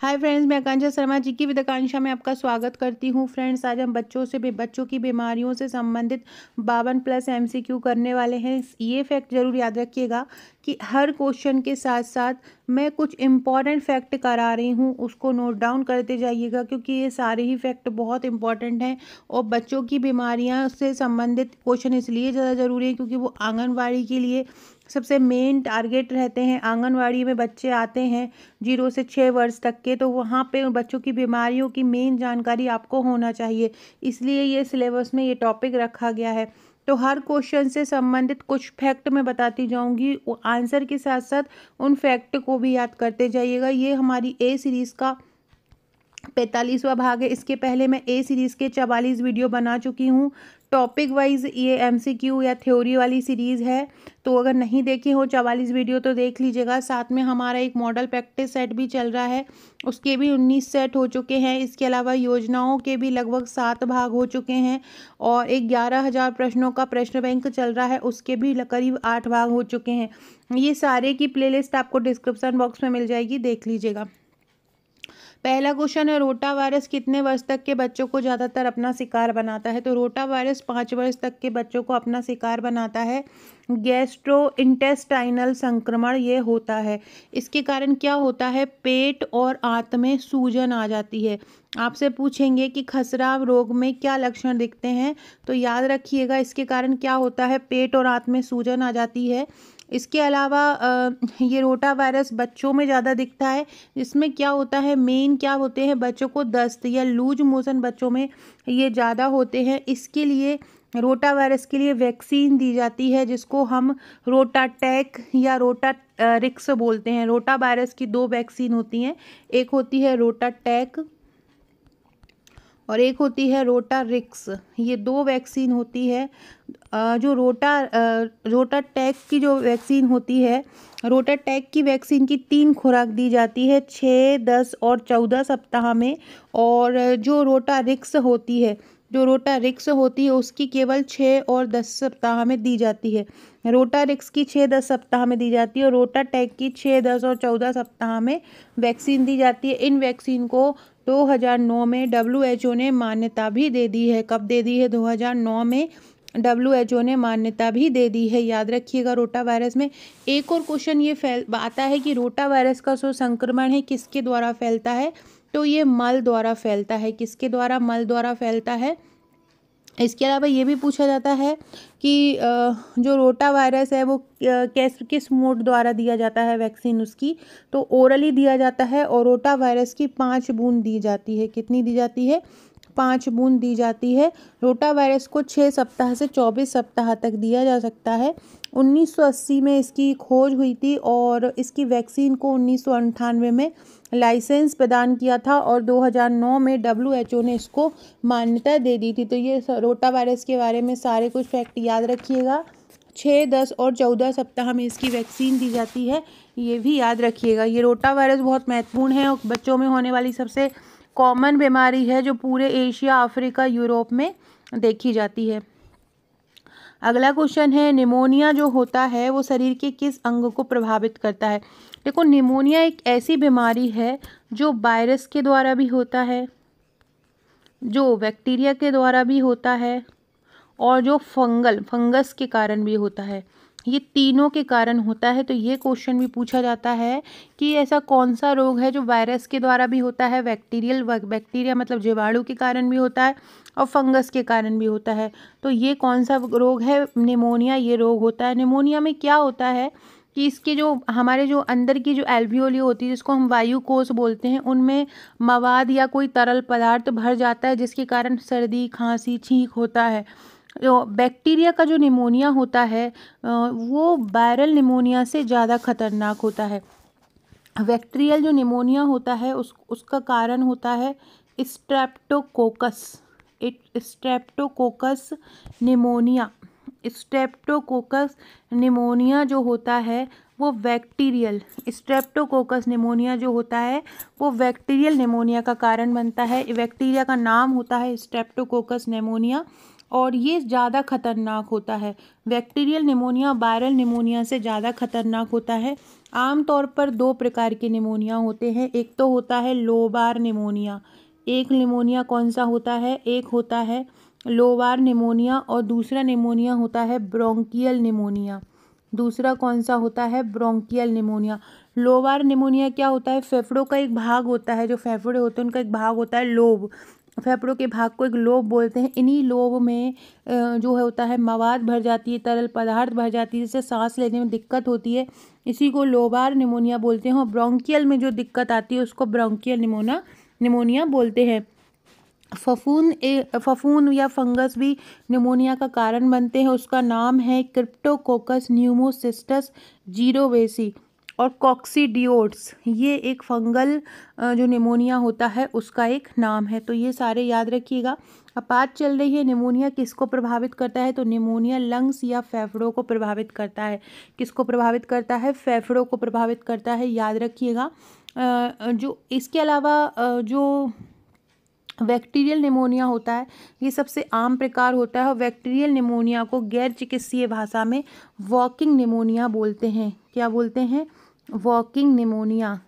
hi friends मैं आकांक्षा शर्मा जी की with में आपका स्वागत करती हूँ फ्रेंड्स आज हम बच्चों से भी बच्चों की बीमारियों से संबंधित बावन प्लस एमसीक्यू करने वाले हैं ये फैक्ट ज़रूर याद रखिएगा कि हर क्वेश्चन के साथ साथ मैं कुछ इम्पॉर्टेंट फैक्ट करा रही हूँ उसको नोट डाउन करते जाइएगा क्योंकि ये सारे ही फैक्ट बहुत इंपॉर्टेंट हैं और बच्चों की बीमारियाँ से संबंधित क्वेश्चन इसलिए ज़्यादा ज़रूरी है क्योंकि वो आंगनबाड़ी के लिए सबसे मेन टारगेट रहते हैं आंगनवाड़ी में बच्चे आते हैं जीरो से छः वर्ष तक के तो वहाँ पे उन बच्चों की बीमारियों की मेन जानकारी आपको होना चाहिए इसलिए ये सिलेबस में ये टॉपिक रखा गया है तो हर क्वेश्चन से संबंधित कुछ फैक्ट मैं बताती जाऊंगी आंसर के साथ साथ उन फैक्ट को भी याद करते जाइएगा ये हमारी ए सीरीज़ का पैंतालीसवा भाग है इसके पहले मैं ए सीरीज़ के चवालीस वीडियो बना चुकी हूँ टॉपिक वाइज ये एमसीक्यू या थ्योरी वाली सीरीज़ है तो अगर नहीं देखी हो चवालीस वीडियो तो देख लीजिएगा साथ में हमारा एक मॉडल प्रैक्टिस सेट भी चल रहा है उसके भी उन्नीस सेट हो चुके हैं इसके अलावा योजनाओं के भी लगभग सात भाग हो चुके हैं और एक ग्यारह हज़ार प्रश्नों का प्रश्न बैंक चल रहा है उसके भी करीब आठ भाग हो चुके हैं ये सारे की प्ले आपको डिस्क्रिप्सन बॉक्स में मिल जाएगी देख लीजिएगा पहला क्वेश्चन है रोटा वायरस कितने वर्ष तक के बच्चों को ज़्यादातर अपना शिकार बनाता है तो रोटा वायरस पाँच वर्ष तक के बच्चों को अपना शिकार बनाता है गैस्ट्रो इंटेस्टाइनल संक्रमण ये होता है इसके कारण क्या होता है पेट और आंत में सूजन आ जाती है आपसे पूछेंगे कि खसरा रोग में क्या लक्षण दिखते हैं तो याद रखिएगा इसके कारण क्या होता है पेट और आंत में सूजन आ जाती है इसके अलावा ये रोटा वायरस बच्चों में ज़्यादा दिखता है इसमें क्या होता है मेन क्या होते हैं बच्चों को दस्त या लूज मोशन बच्चों में ये ज़्यादा होते हैं इसके लिए रोटा वायरस के लिए वैक्सीन दी जाती है जिसको हम रोटा टैक या रोटा रिक्स बोलते हैं रोटा वायरस की दो वैक्सीन होती हैं एक होती है रोटा टैक और एक होती है रोटा रिक्स ये दो वैक्सीन होती है जो रोटा रोटा टैग की जो वैक्सीन होती है रोटा टैग की वैक्सीन की तीन खुराक दी जाती है छः दस और चौदह सप्ताह में और जो रोटा रिक्स होती है जो रोटा रिक्स होती है उसकी केवल छः और दस सप्ताह में दी जाती है रोटा रिक्स की छः दस सप्ताह में दी जाती है और रोटा टैग की छः दस और चौदह सप्ताह में वैक्सीन दी जाती है इन वैक्सीन को 2009 में डब्ल्यू ने मान्यता भी दे दी है कब दे दी है 2009 में डब्ल्यू ने मान्यता भी दे दी है याद रखिएगा रोटा वायरस में एक और क्वेश्चन ये फैल आता है कि रोटा वायरस का जो संक्रमण है किसके द्वारा फैलता है तो ये मल द्वारा फैलता है किसके द्वारा मल द्वारा फैलता है इसके अलावा ये भी पूछा जाता है कि जो रोटा वायरस है वो कैस किस मोड द्वारा दिया जाता है वैक्सीन उसकी तो ओरली दिया जाता है और रोटा वायरस की पाँच बूंद दी जाती है कितनी दी जाती है पाँच बूंद दी जाती है रोटा वायरस को छः सप्ताह से चौबीस सप्ताह तक दिया जा सकता है 1980 में इसकी खोज हुई थी और इसकी वैक्सीन को उन्नीस में लाइसेंस प्रदान किया था और 2009 में डब्ल्यू ने इसको मान्यता दे दी थी तो ये रोटा वायरस के बारे में सारे कुछ फैक्ट याद रखिएगा छः दस और चौदह सप्ताह में इसकी वैक्सीन दी जाती है ये भी याद रखिएगा ये रोटा वायरस बहुत महत्वपूर्ण है और बच्चों में होने वाली सबसे कॉमन बीमारी है जो पूरे एशिया अफ्रीका यूरोप में देखी जाती है अगला क्वेश्चन है निमोनिया जो होता है वो शरीर के किस अंग को प्रभावित करता है देखो निमोनिया एक ऐसी बीमारी है जो वायरस के द्वारा भी होता है जो बैक्टीरिया के द्वारा भी होता है और जो फंगल फंगस के कारण भी होता है ये तीनों के कारण होता है तो ये क्वेश्चन भी पूछा जाता है कि ऐसा कौन सा रोग है जो वायरस के द्वारा भी होता है बैक्टीरियल बैक्टीरिया मतलब जीवाणु के कारण भी होता है और फंगस के कारण भी होता है तो ये कौन सा रोग है निमोनिया ये रोग होता है निमोनिया में क्या होता है कि इसके जो हमारे जो अंदर की जो एल्वियोली होती है जिसको हम वायु कोष बोलते हैं उनमें मवाद या कोई तरल पदार्थ भर जाता है जिसके कारण सर्दी खांसी छींक होता है जो बैक्टीरिया का जो निमोनिया होता है वो वायरल निमोनिया से ज़्यादा खतरनाक होता है बैक्टीरियल जो निमोनिया होता है उस उसका कारण होता है streptococcus streptococcus pneumonia streptococcus pneumonia जो होता है वो बैक्टीरियल स्ट्रेप्टोकोकस निमोनिया जो होता है वो बैक्टीरियल निमोनिया का कारण बनता है बैक्टीरिया का नाम होता है स्ट्रेप्टोकोकस निमोनिया और ये ज़्यादा खतरनाक होता है बैक्टीरियल निमोनिया वायरल निमोनिया से ज़्यादा खतरनाक होता है आमतौर पर दो प्रकार के निमोनिया होते हैं एक तो होता है लोबार निमोनिया एक निमोनिया कौन सा होता है एक होता है लोबार निमोनिया और दूसरा निमोनिया होता है ब्रोंकियल निमोनिया दूसरा कौन सा होता है ब्रोंकियल निमोनिया लोबार निमोनिया क्या होता है फेफड़ों का एक भाग होता है जो फेफड़े होते हैं उनका एक भाग होता है लोब फेफड़ों के भाग को एक लोब बोलते हैं इन्हीं लोब में जो है होता है मवाद भर जाती है तरल पदार्थ भर जाती है जिससे सांस लेने में दिक्कत होती है इसी को लोबार निमोनिया बोलते हैं और ब्रोंकियल में जो दिक्कत आती है उसको ब्रोंकियल निमोना निमोनिया बोलते हैं फफून ए फफून या फंगस भी निमोनिया का कारण बनते हैं उसका नाम है क्रिप्टोकोकस न्यूमोसिस्टस जीरोवेसी और कॉक्सीडियोट्स ये एक फंगल जो निमोनिया होता है उसका एक नाम है तो ये सारे याद रखिएगा अब बात चल रही है निमोनिया किसको प्रभावित करता है तो निमोनिया लंग्स या फेफड़ों को प्रभावित करता है किसको प्रभावित करता है फेफड़ों को प्रभावित करता है याद रखिएगा जो इसके अलावा जो बैक्टीरियल निमोनिया होता है ये सबसे आम प्रकार होता है और बैक्टीरियल निमोनिया को गैर चिकित्सीय भाषा में वॉकिंग निमोनिया बोलते हैं क्या बोलते हैं walking pneumonia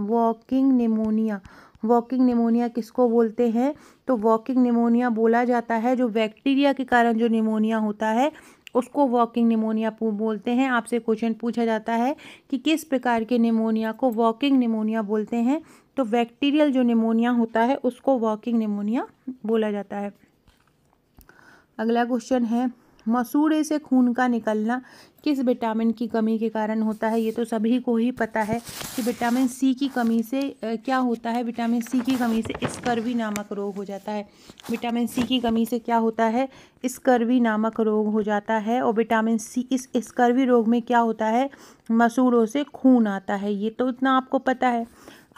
walking pneumonia walking pneumonia किसको बोलते हैं तो वॉकिंग निमोनिया बोला जाता है जो बैक्टीरिया के कारण जो निमोनिया होता है उसको वॉकिंग निमोनिया बोलते हैं आपसे क्वेश्चन पूछा जाता है कि किस प्रकार के निमोनिया को वॉकिंग निमोनिया बोलते हैं तो बैक्टीरियल जो निमोनिया होता है उसको वॉकिंग निमोनिया बोला जाता है अगला क्वेश्चन है मसूड़े से खून का निकलना किस विटामिन की कमी के कारण होता है ये तो सभी को ही पता है कि विटामिन सी की कमी से क्या होता है विटामिन सी की कमी से स्कर्वी नामक रोग हो जाता है विटामिन सी की कमी से क्या होता है स्कर्वी नामक रोग हो जाता है और विटामिन सी इस स्कर्वी रोग में क्या होता है मसूड़ों से खून आता है ये तो इतना आपको पता है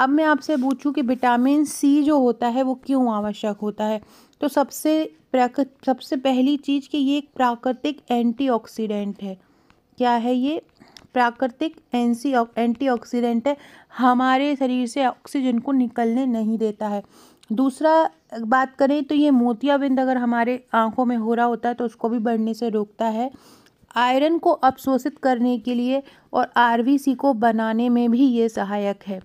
अब मैं आपसे पूछूं कि विटामिन सी जो होता है वो क्यों आवश्यक होता है तो सबसे प्राकृत सबसे पहली चीज़ कि ये एक प्राकृतिक एंटीऑक्सीडेंट है क्या है ये प्राकृतिक एंटी एंटीऑक्सीडेंट है हमारे शरीर से ऑक्सीजन को निकलने नहीं देता है दूसरा बात करें तो ये मोतियाबिंद अगर हमारे आँखों में हो रहा होता है तो उसको भी बढ़ने से रोकता है आयरन को अवशोषित करने के लिए और आर को बनाने में भी ये सहायक है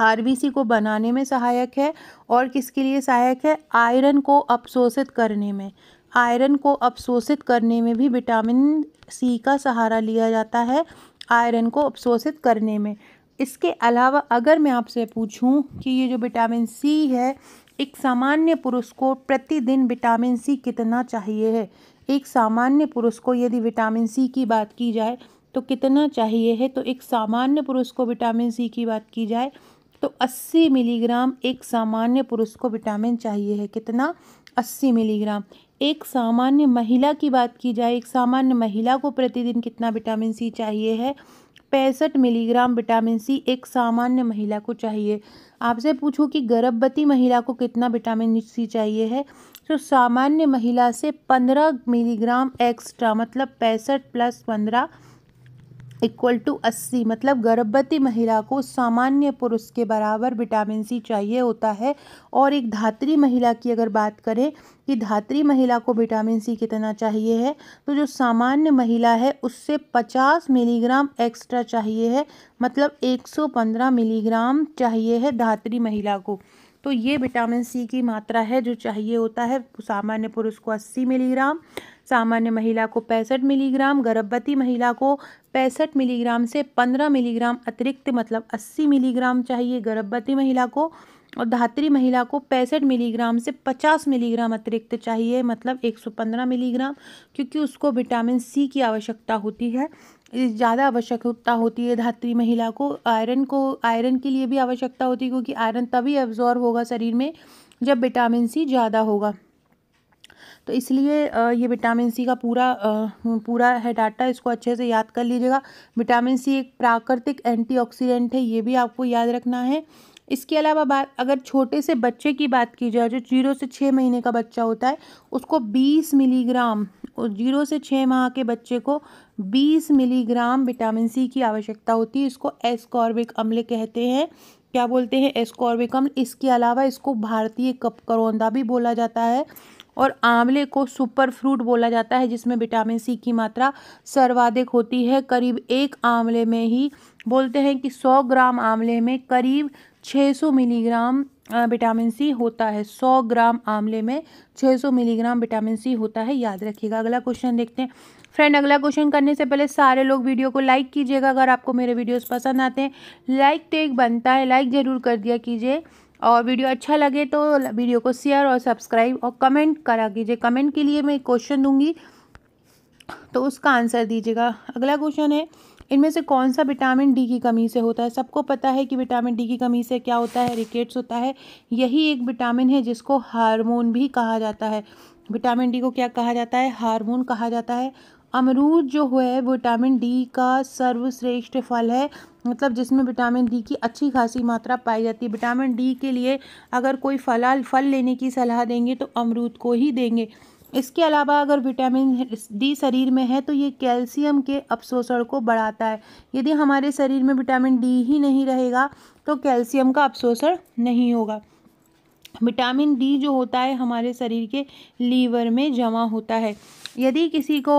आर को बनाने में सहायक है और किसके लिए सहायक है आयरन को अपशोषित करने में आयरन को अपशोषित करने में भी विटामिन सी का सहारा लिया जाता है आयरन को अपशोषित करने में इसके अलावा अगर मैं आपसे पूछूं कि ये जो विटामिन सी है एक सामान्य पुरुष को प्रतिदिन विटामिन सी कितना चाहिए है एक सामान्य पुरुष को यदि विटामिन सी की बात की जाए तो कितना चाहिए है तो एक सामान्य पुरुष को विटामिन सी की बात की जाए तो 80 मिलीग्राम एक सामान्य पुरुष को विटामिन चाहिए है कितना 80 मिलीग्राम एक सामान्य महिला की बात की जाए एक सामान्य महिला को प्रतिदिन कितना विटामिन सी चाहिए है पैंसठ मिलीग्राम विटामिन सी एक सामान्य महिला को चाहिए आपसे पूछो कि गर्भवती महिला को कितना विटामिन सी चाहिए है तो सामान्य महिला से पंद्रह मिलीग्राम एक्स्ट्रा मतलब पैंसठ प्लस पंद्रह इक्वल टू अस्सी मतलब गर्भवती महिला को सामान्य पुरुष के बराबर विटामिन सी चाहिए होता है और एक धात्री महिला की अगर बात करें कि धात्री महिला को विटामिन सी कितना चाहिए है तो जो सामान्य महिला है उससे 50 मिलीग्राम एक्स्ट्रा चाहिए है मतलब 115 मिलीग्राम चाहिए है धात्री महिला को तो ये विटामिन सी की मात्रा है जो चाहिए होता है सामान्य पुरुष को अस्सी मिलीग्राम सामान्य महिला को पैंसठ मिलीग्राम गर्भवती महिला को पैंसठ मिलीग्राम से पंद्रह मिलीग्राम अतिरिक्त मतलब अस्सी मिलीग्राम चाहिए गर्भवती महिला को और धात्री महिला को पैंसठ मिलीग्राम से पचास मिलीग्राम अतिरिक्त चाहिए मतलब एक सौ पंद्रह मिलीग्राम क्योंकि उसको विटामिन सी की आवश्यकता होती है ज़्यादा आवश्यकता होती है धात्री महिला को आयरन को आयरन के लिए भी आवश्यकता होती है क्योंकि आयरन तभी एब्जॉर्व होगा शरीर में जब विटामिन सी ज़्यादा होगा तो इसलिए ये विटामिन सी का पूरा पूरा है डाटा इसको अच्छे से याद कर लीजिएगा विटामिन सी एक प्राकृतिक एंटीऑक्सीडेंट है ये भी आपको याद रखना है इसके अलावा बात अगर छोटे से बच्चे की बात की जाए जो जीरो से छः महीने का बच्चा होता है उसको बीस मिलीग्राम जीरो से छः माह के बच्चे को बीस मिलीग्राम विटामिन सी की आवश्यकता होती है इसको एस्कॉर्बिक अम्ल कहते हैं क्या बोलते हैं एस्कॉर्बिक अम्ल इसके अलावा इसको भारतीय कप करौंदा भी बोला जाता है और आंवले को सुपर फ्रूट बोला जाता है जिसमें विटामिन सी की मात्रा सर्वाधिक होती है करीब एक आंवले में ही बोलते हैं कि सौ ग्राम आंवले में करीब 600 मिलीग्राम विटामिन सी होता है 100 ग्राम आंवले में 600 मिलीग्राम विटामिन सी होता है याद रखिएगा अगला क्वेश्चन देखते हैं फ्रेंड अगला क्वेश्चन करने से पहले सारे लोग वीडियो को लाइक कीजिएगा अगर आपको मेरे वीडियोज़ पसंद आते हैं लाइक तो एक बनता है लाइक ज़रूर कर दिया कीजिए और वीडियो अच्छा लगे तो वीडियो को शेयर और सब्सक्राइब और कमेंट करा कीजिए कमेंट के लिए मैं क्वेश्चन दूंगी तो उसका आंसर दीजिएगा अगला क्वेश्चन है इनमें से कौन सा विटामिन डी की कमी से होता है सबको पता है कि विटामिन डी की कमी से क्या होता है रिकेट्स होता है यही एक विटामिन है जिसको हार्मोन भी कहा जाता है विटामिन डी को क्या कहा जाता है हार्मोन कहा जाता है अमरूद जो है विटामिन डी का सर्वश्रेष्ठ फल है मतलब जिसमें विटामिन डी की अच्छी खासी मात्रा पाई जाती है विटामिन डी के लिए अगर कोई फला फल लेने की सलाह देंगे तो अमरूद को ही देंगे इसके अलावा अगर विटामिन डी शरीर में है तो ये कैल्शियम के अपशोषण को बढ़ाता है यदि हमारे शरीर में विटामिन डी ही नहीं रहेगा तो कैल्शियम का अपशोषण नहीं होगा विटामिन डी जो होता है हमारे शरीर के लीवर में जमा होता है यदि किसी को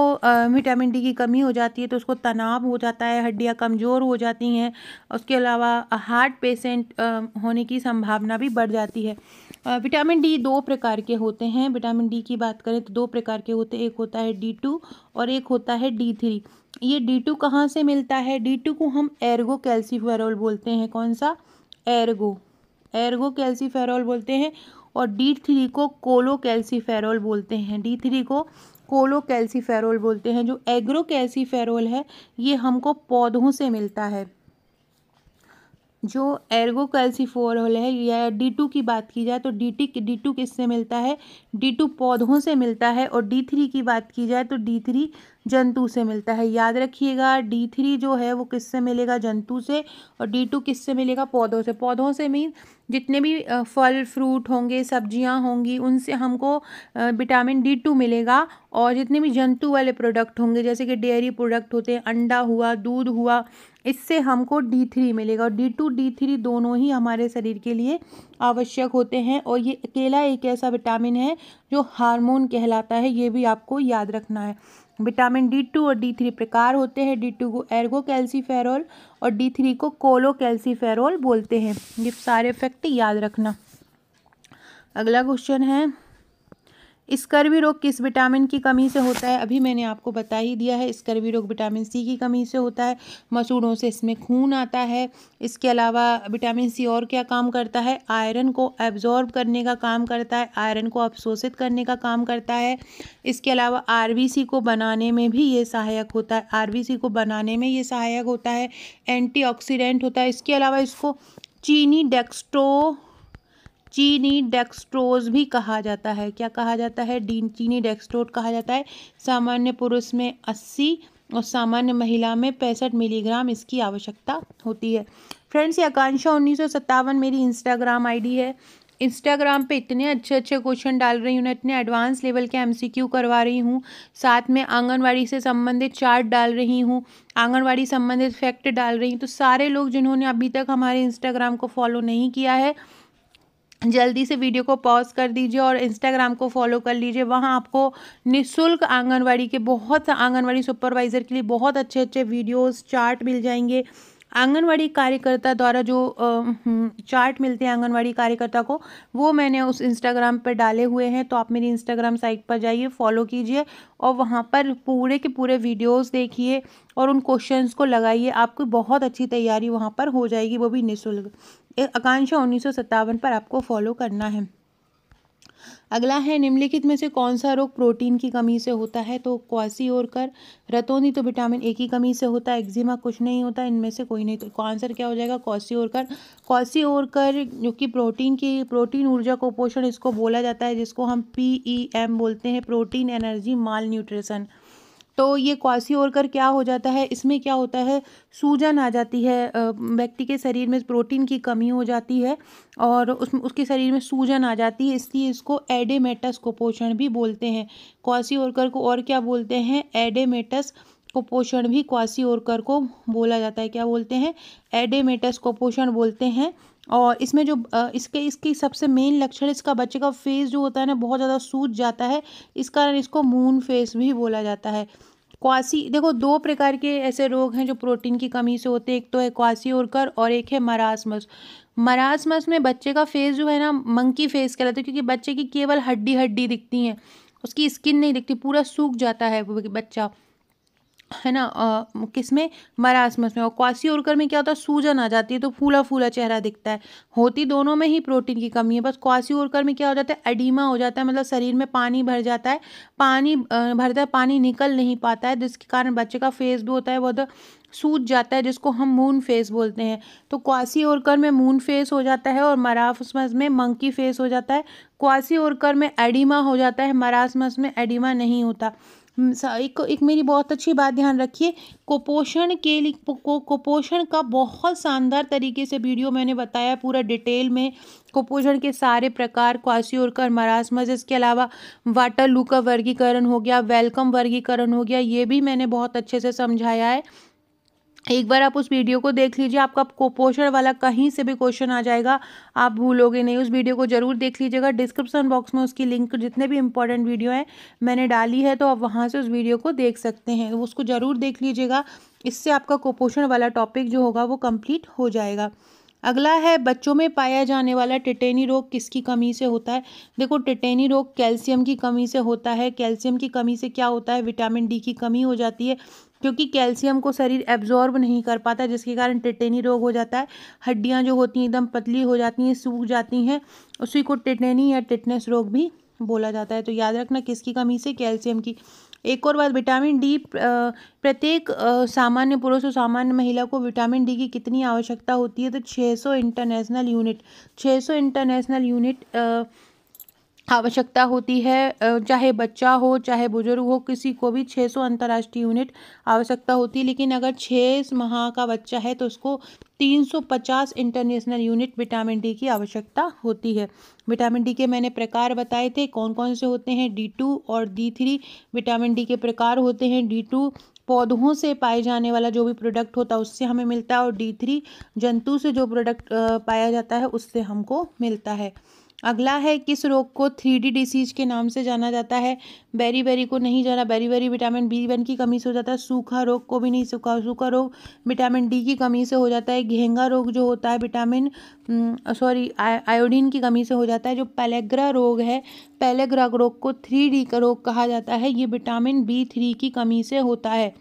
विटामिन डी की कमी हो जाती है तो उसको तनाव हो जाता है हड्डियाँ कमज़ोर हो जाती हैं उसके अलावा हार्ट पेशेंट होने की संभावना भी बढ़ जाती है विटामिन डी दो प्रकार के होते हैं विटामिन डी की बात करें तो दो प्रकार के होते हैं एक होता है डी टू और एक होता है डी थ्री ये डी टू कहाँ से मिलता है डी टू को हम एर्गो कैल्सीफेरोल बोलते हैं कौन सा एर्गो एर्गो कैल्सीफेरोल बोलते हैं और डी थ्री को कोलो कैल्सीफेरोल बोलते हैं डी थ्री को कोलो कैल्सीफेरॉल बोलते हैं जो एग्रो कैल्सीफेरॉल है ये हमको पौधों से मिलता है जो एर्गो होल है या डी टू की बात की जाए तो डी टी डी टू किससे मिलता है डी टू पौधों से मिलता है और डी थ्री की बात की जाए तो डी थ्री जंतु से मिलता है याद रखिएगा डी थ्री जो है वो किससे मिलेगा जंतु से और डी टू किससे मिलेगा पौधों से पौधों से मीन जितने भी फल फ्रूट होंगे सब्जियां होंगी उनसे हमको विटामिन डी टू मिलेगा और जितने भी जंतु वाले प्रोडक्ट होंगे जैसे कि डेयरी प्रोडक्ट होते हैं अंडा हुआ दूध हुआ इससे हमको डी थ्री मिलेगा और डी टू डी थ्री दोनों ही हमारे शरीर के लिए आवश्यक होते हैं और ये अकेला एक ऐसा विटामिन है जो हार्मोन कहलाता है ये भी आपको याद रखना है विटामिन डी टू और डी थ्री प्रकार होते हैं डी टू को एर्गो कैल्सीफेरोल और डी थ्री को कोलो कैल्सीफेरोल बोलते हैं ये सारे फैक्ट याद रखना अगला क्वेश्चन है स्कर्वी रोग किस विटामिन की कमी से होता है अभी मैंने आपको बता ही दिया है स्कर्वी रोग विटामिन सी की कमी से होता है मसूड़ों से इसमें खून आता है इसके अलावा विटामिन सी और क्या काम करता है आयरन को एब्जॉर्ब करने का काम करता है आयरन को अवशोषित करने का काम करता है इसके अलावा आर को बनाने में भी ये सहायक होता है आर को बनाने में ये सहायक होता है एंटी होता है इसके अलावा इसको चीनी डेक्स्ट्रो चीनी डेक्सट्रोज भी कहा जाता है क्या कहा जाता है डीन चीनी डेक्सट्रोज कहा जाता है सामान्य पुरुष में अस्सी और सामान्य महिला में पैंसठ मिलीग्राम इसकी आवश्यकता होती है फ्रेंड्स ये आकांक्षा उन्नीस मेरी इंस्टाग्राम आईडी है इंस्टाग्राम पे इतने अच्छे अच्छे क्वेश्चन डाल रही हूँ इतने एडवांस लेवल के एमसीक्यू करवा रही हूँ साथ में आंगनवाड़ी से संबंधित चार्ट डाल रही हूँ आंगनवाड़ी संबंधित फैक्ट डाल रही हूँ तो सारे लोग जिन्होंने अभी तक हमारे इंस्टाग्राम को फॉलो नहीं किया है जल्दी से वीडियो को पॉज कर दीजिए और इंस्टाग्राम को फॉलो कर लीजिए वहाँ आपको निशुल्क आंगनवाड़ी के बहुत आंगनवाड़ी सुपरवाइज़र के लिए बहुत अच्छे अच्छे वीडियोस चार्ट मिल जाएंगे आंगनवाड़ी कार्यकर्ता द्वारा जो चार्ट हम्म, मिलते हैं आंगनवाड़ी कार्यकर्ता को वो मैंने उस इंस्टाग्राम पर डाले हुए हैं तो आप मेरी इंस्टाग्राम साइट पर जाइए फॉलो कीजिए और वहाँ पर पूरे के पूरे वीडियोस देखिए और उन क्वेश्चंस को लगाइए आपकी बहुत अच्छी तैयारी वहाँ पर हो जाएगी वो भी निःशुल्क आकांक्षा उन्नीस पर आपको फॉलो करना है अगला है निम्नलिखित में से कौन सा रोग प्रोटीन की कमी से होता है तो क्वासी और कर रतोंदी तो विटामिन ए की कमी से होता है एक्जिमा कुछ नहीं होता इनमें से कोई नहीं तो आंसर क्या हो जाएगा क्वासी और कर क्वासी और कर जो कि प्रोटीन की प्रोटीन ऊर्जा को पोषण इसको बोला जाता है जिसको हम पी ई एम बोलते हैं प्रोटीन एनर्जी माल न्यूट्रिशन तो ये क्वासी ओरकर क्या हो जाता है इसमें क्या होता है सूजन आ जाती है व्यक्ति के शरीर में प्रोटीन की कमी हो जाती है और उस उसके शरीर में सूजन आ जाती है इसलिए इसको एडेमेटस कुपोषण भी बोलते हैं क्वासी ओरकर को और क्या बोलते हैं एडेमेटस कुपोषण भी क्वासी ओरकर को बोला जाता है क्या बोलते हैं एडेमेटस कुपोषण बोलते हैं और इसमें जो इसके इसकी सबसे मेन लक्षण इसका बच्चे का फेस जो होता है ना बहुत ज़्यादा सूज जाता है इस कारण इसको मून फेस भी बोला जाता है क्वासी देखो दो प्रकार के ऐसे रोग हैं जो प्रोटीन की कमी से होते हैं एक तो है क्वासी ओरकर और एक है मरासमस मरासमस में बच्चे का फेस जो है ना मंकी फेस कहलाता है क्योंकि बच्चे की केवल हड्डी हड्डी दिखती हैं उसकी स्किन नहीं दिखती पूरा सूख जाता है बच्चा है ना किस में मरासमस में और क्वासी ओरकर में क्या होता है सूजन आ जाती है तो फूला फूला चेहरा दिखता है होती दोनों में ही प्रोटीन की कमी है बस क्वासी ओरकर में क्या हो जाता है एडिमा हो जाता है मतलब शरीर में पानी भर जाता है पानी भरता है पानी निकल नहीं पाता है जिसके कारण बच्चे का फेस भी होता है बहुत तो सूज जाता है जिसको हम मून फेस बोलते हैं तो क्वासी ओरकर में मून फेस हो जाता है और मरासमस में मंकी फेस हो जाता है क्वासी ओरकर में एडिमा हो जाता है मरासमस में एडिमा नहीं होता हम्म, एक एक मेरी बहुत अच्छी बात ध्यान रखिए कुपोषण के लिए कुपोषण का बहुत शानदार तरीके से वीडियो मैंने बताया पूरा डिटेल में कुपोषण के सारे प्रकार क्वासी क्वासियोरकर मरासमस इसके अलावा वाटर लू का वर्गीकरण हो गया वेलकम वर्गीकरण हो गया ये भी मैंने बहुत अच्छे से समझाया है एक बार आप उस वीडियो को देख लीजिए आपका कुपोषण वाला कहीं से भी क्वेश्चन आ जाएगा आप भूलोगे नहीं उस वीडियो को जरूर देख लीजिएगा डिस्क्रिप्शन बॉक्स में उसकी लिंक जितने भी इंपॉर्टेंट वीडियो हैं मैंने डाली है तो आप वहाँ से उस वीडियो को देख सकते हैं उसको ज़रूर देख लीजिएगा इससे आपका कुपोषण वाला टॉपिक जो होगा वो कम्प्लीट हो जाएगा अगला है बच्चों में पाया जाने वाला टिटेनी रोग किसकी कमी से होता है देखो टिटेनी रोग कैल्शियम की कमी से होता है कैल्शियम की कमी से क्या होता है विटामिन डी की कमी हो जाती है क्योंकि कैल्शियम को शरीर एब्जॉर्ब नहीं कर पाता जिसके कारण टिटेनी रोग हो जाता है हड्डियाँ जो होती हैं एकदम पतली हो जाती हैं सूख जाती हैं उसी को टिटेनी या टिटनेस रोग भी बोला जाता है तो याद रखना किसकी कमी से कैल्शियम की एक और बात विटामिन डी प्रत्येक सामान्य पुरुष और सामान्य महिला को विटामिन डी की कितनी आवश्यकता होती है तो 600 इंटरनेशनल यूनिट 600 इंटरनेशनल यूनिट आवश्यकता होती है चाहे बच्चा हो चाहे बुजुर्ग हो किसी को भी 600 अंतर्राष्ट्रीय यूनिट आवश्यकता होती है लेकिन अगर छः माह का बच्चा है तो उसको 350 इंटरनेशनल यूनिट विटामिन डी की आवश्यकता होती है विटामिन डी के मैंने प्रकार बताए थे कौन कौन से होते हैं डी टू और डी थ्री विटामिन डी के प्रकार होते हैं डी टू पौधों से पाए जाने वाला जो भी प्रोडक्ट होता है उससे हमें मिलता है और डी थ्री जंतु से जो प्रोडक्ट पाया जाता है उससे हमको मिलता है अगला है किस रोग को थ्री डी डिसीज के नाम से जाना जाता है बेरी बेरी को नहीं जाना beriberi vitamin B one की कमी से हो जाता है सूखा रोग को भी नहीं सूखा सूखा रोग विटामिन डी की कमी से हो जाता है घेंगा रोग जो होता है विटामिन सॉरी आयोडीन की कमी से हो जाता है जो पैलेग्रा रोग है पैलेग्रा रोग को थ्री डी का रोग कहा जाता है ये विटामिन बी थ्री की कमी से होता है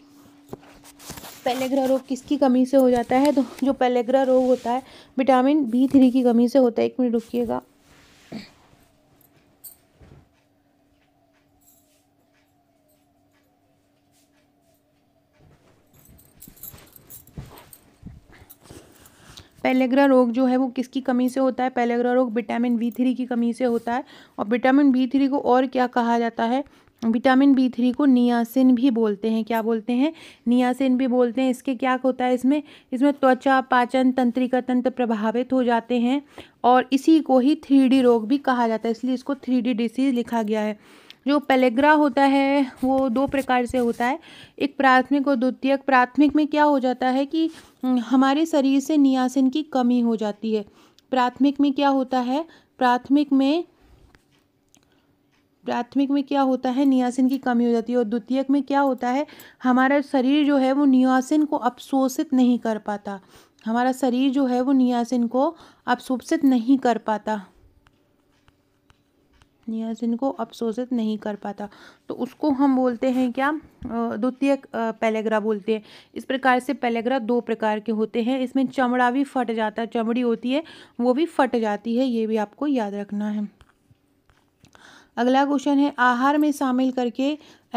पैलेग्रा रोग किसकी कमी से हो जाता है तो जो पैलेग्रा रोग होता है विटामिन बी थ्री की कमी से होता है एक मिनट रुकिएगा पेलेग्रा रोग जो है वो किसकी कमी से होता है पेलेग्रा रोग विटामिन बी थ्री की कमी से होता है और विटामिन बी थ्री को और क्या कहा जाता है विटामिन बी थ्री को नियासिन भी बोलते हैं क्या बोलते हैं नियासिन भी बोलते हैं इसके क्या होता है इसमें इसमें त्वचा पाचन तंत्रिका तंत्र प्रभावित हो जाते हैं और इसी को ही थ्री रोग भी कहा जाता है इसलिए इसको थ्री डिसीज़ लिखा गया है जो पेलेग्रा होता है वो दो प्रकार से होता है एक प्राथमिक और द्वितीयक प्राथमिक में क्या हो जाता है कि हम्म, हमारे शरीर से नियासिन की कमी हो जाती है प्राथमिक में क्या होता है प्राथमिक में प्राथमिक में क्या होता है नियासिन की कमी हो जाती है और द्वितीयक में क्या होता है हमारा शरीर जो है वो नियासिन को अवशोषित नहीं कर पाता हमारा शरीर जो है वो नियासिन को अवशोषित नहीं कर पाता नियासिन को अवशोषित नहीं कर पाता तो उसको हम बोलते हैं क्या द्वितीय पैलेग्रा बोलते हैं इस प्रकार से पैलेग्रा दो प्रकार के होते हैं इसमें चमड़ा भी फट जाता है चमड़ी होती है वो भी फट जाती है ये भी आपको याद रखना है अगला क्वेश्चन है आहार में शामिल करके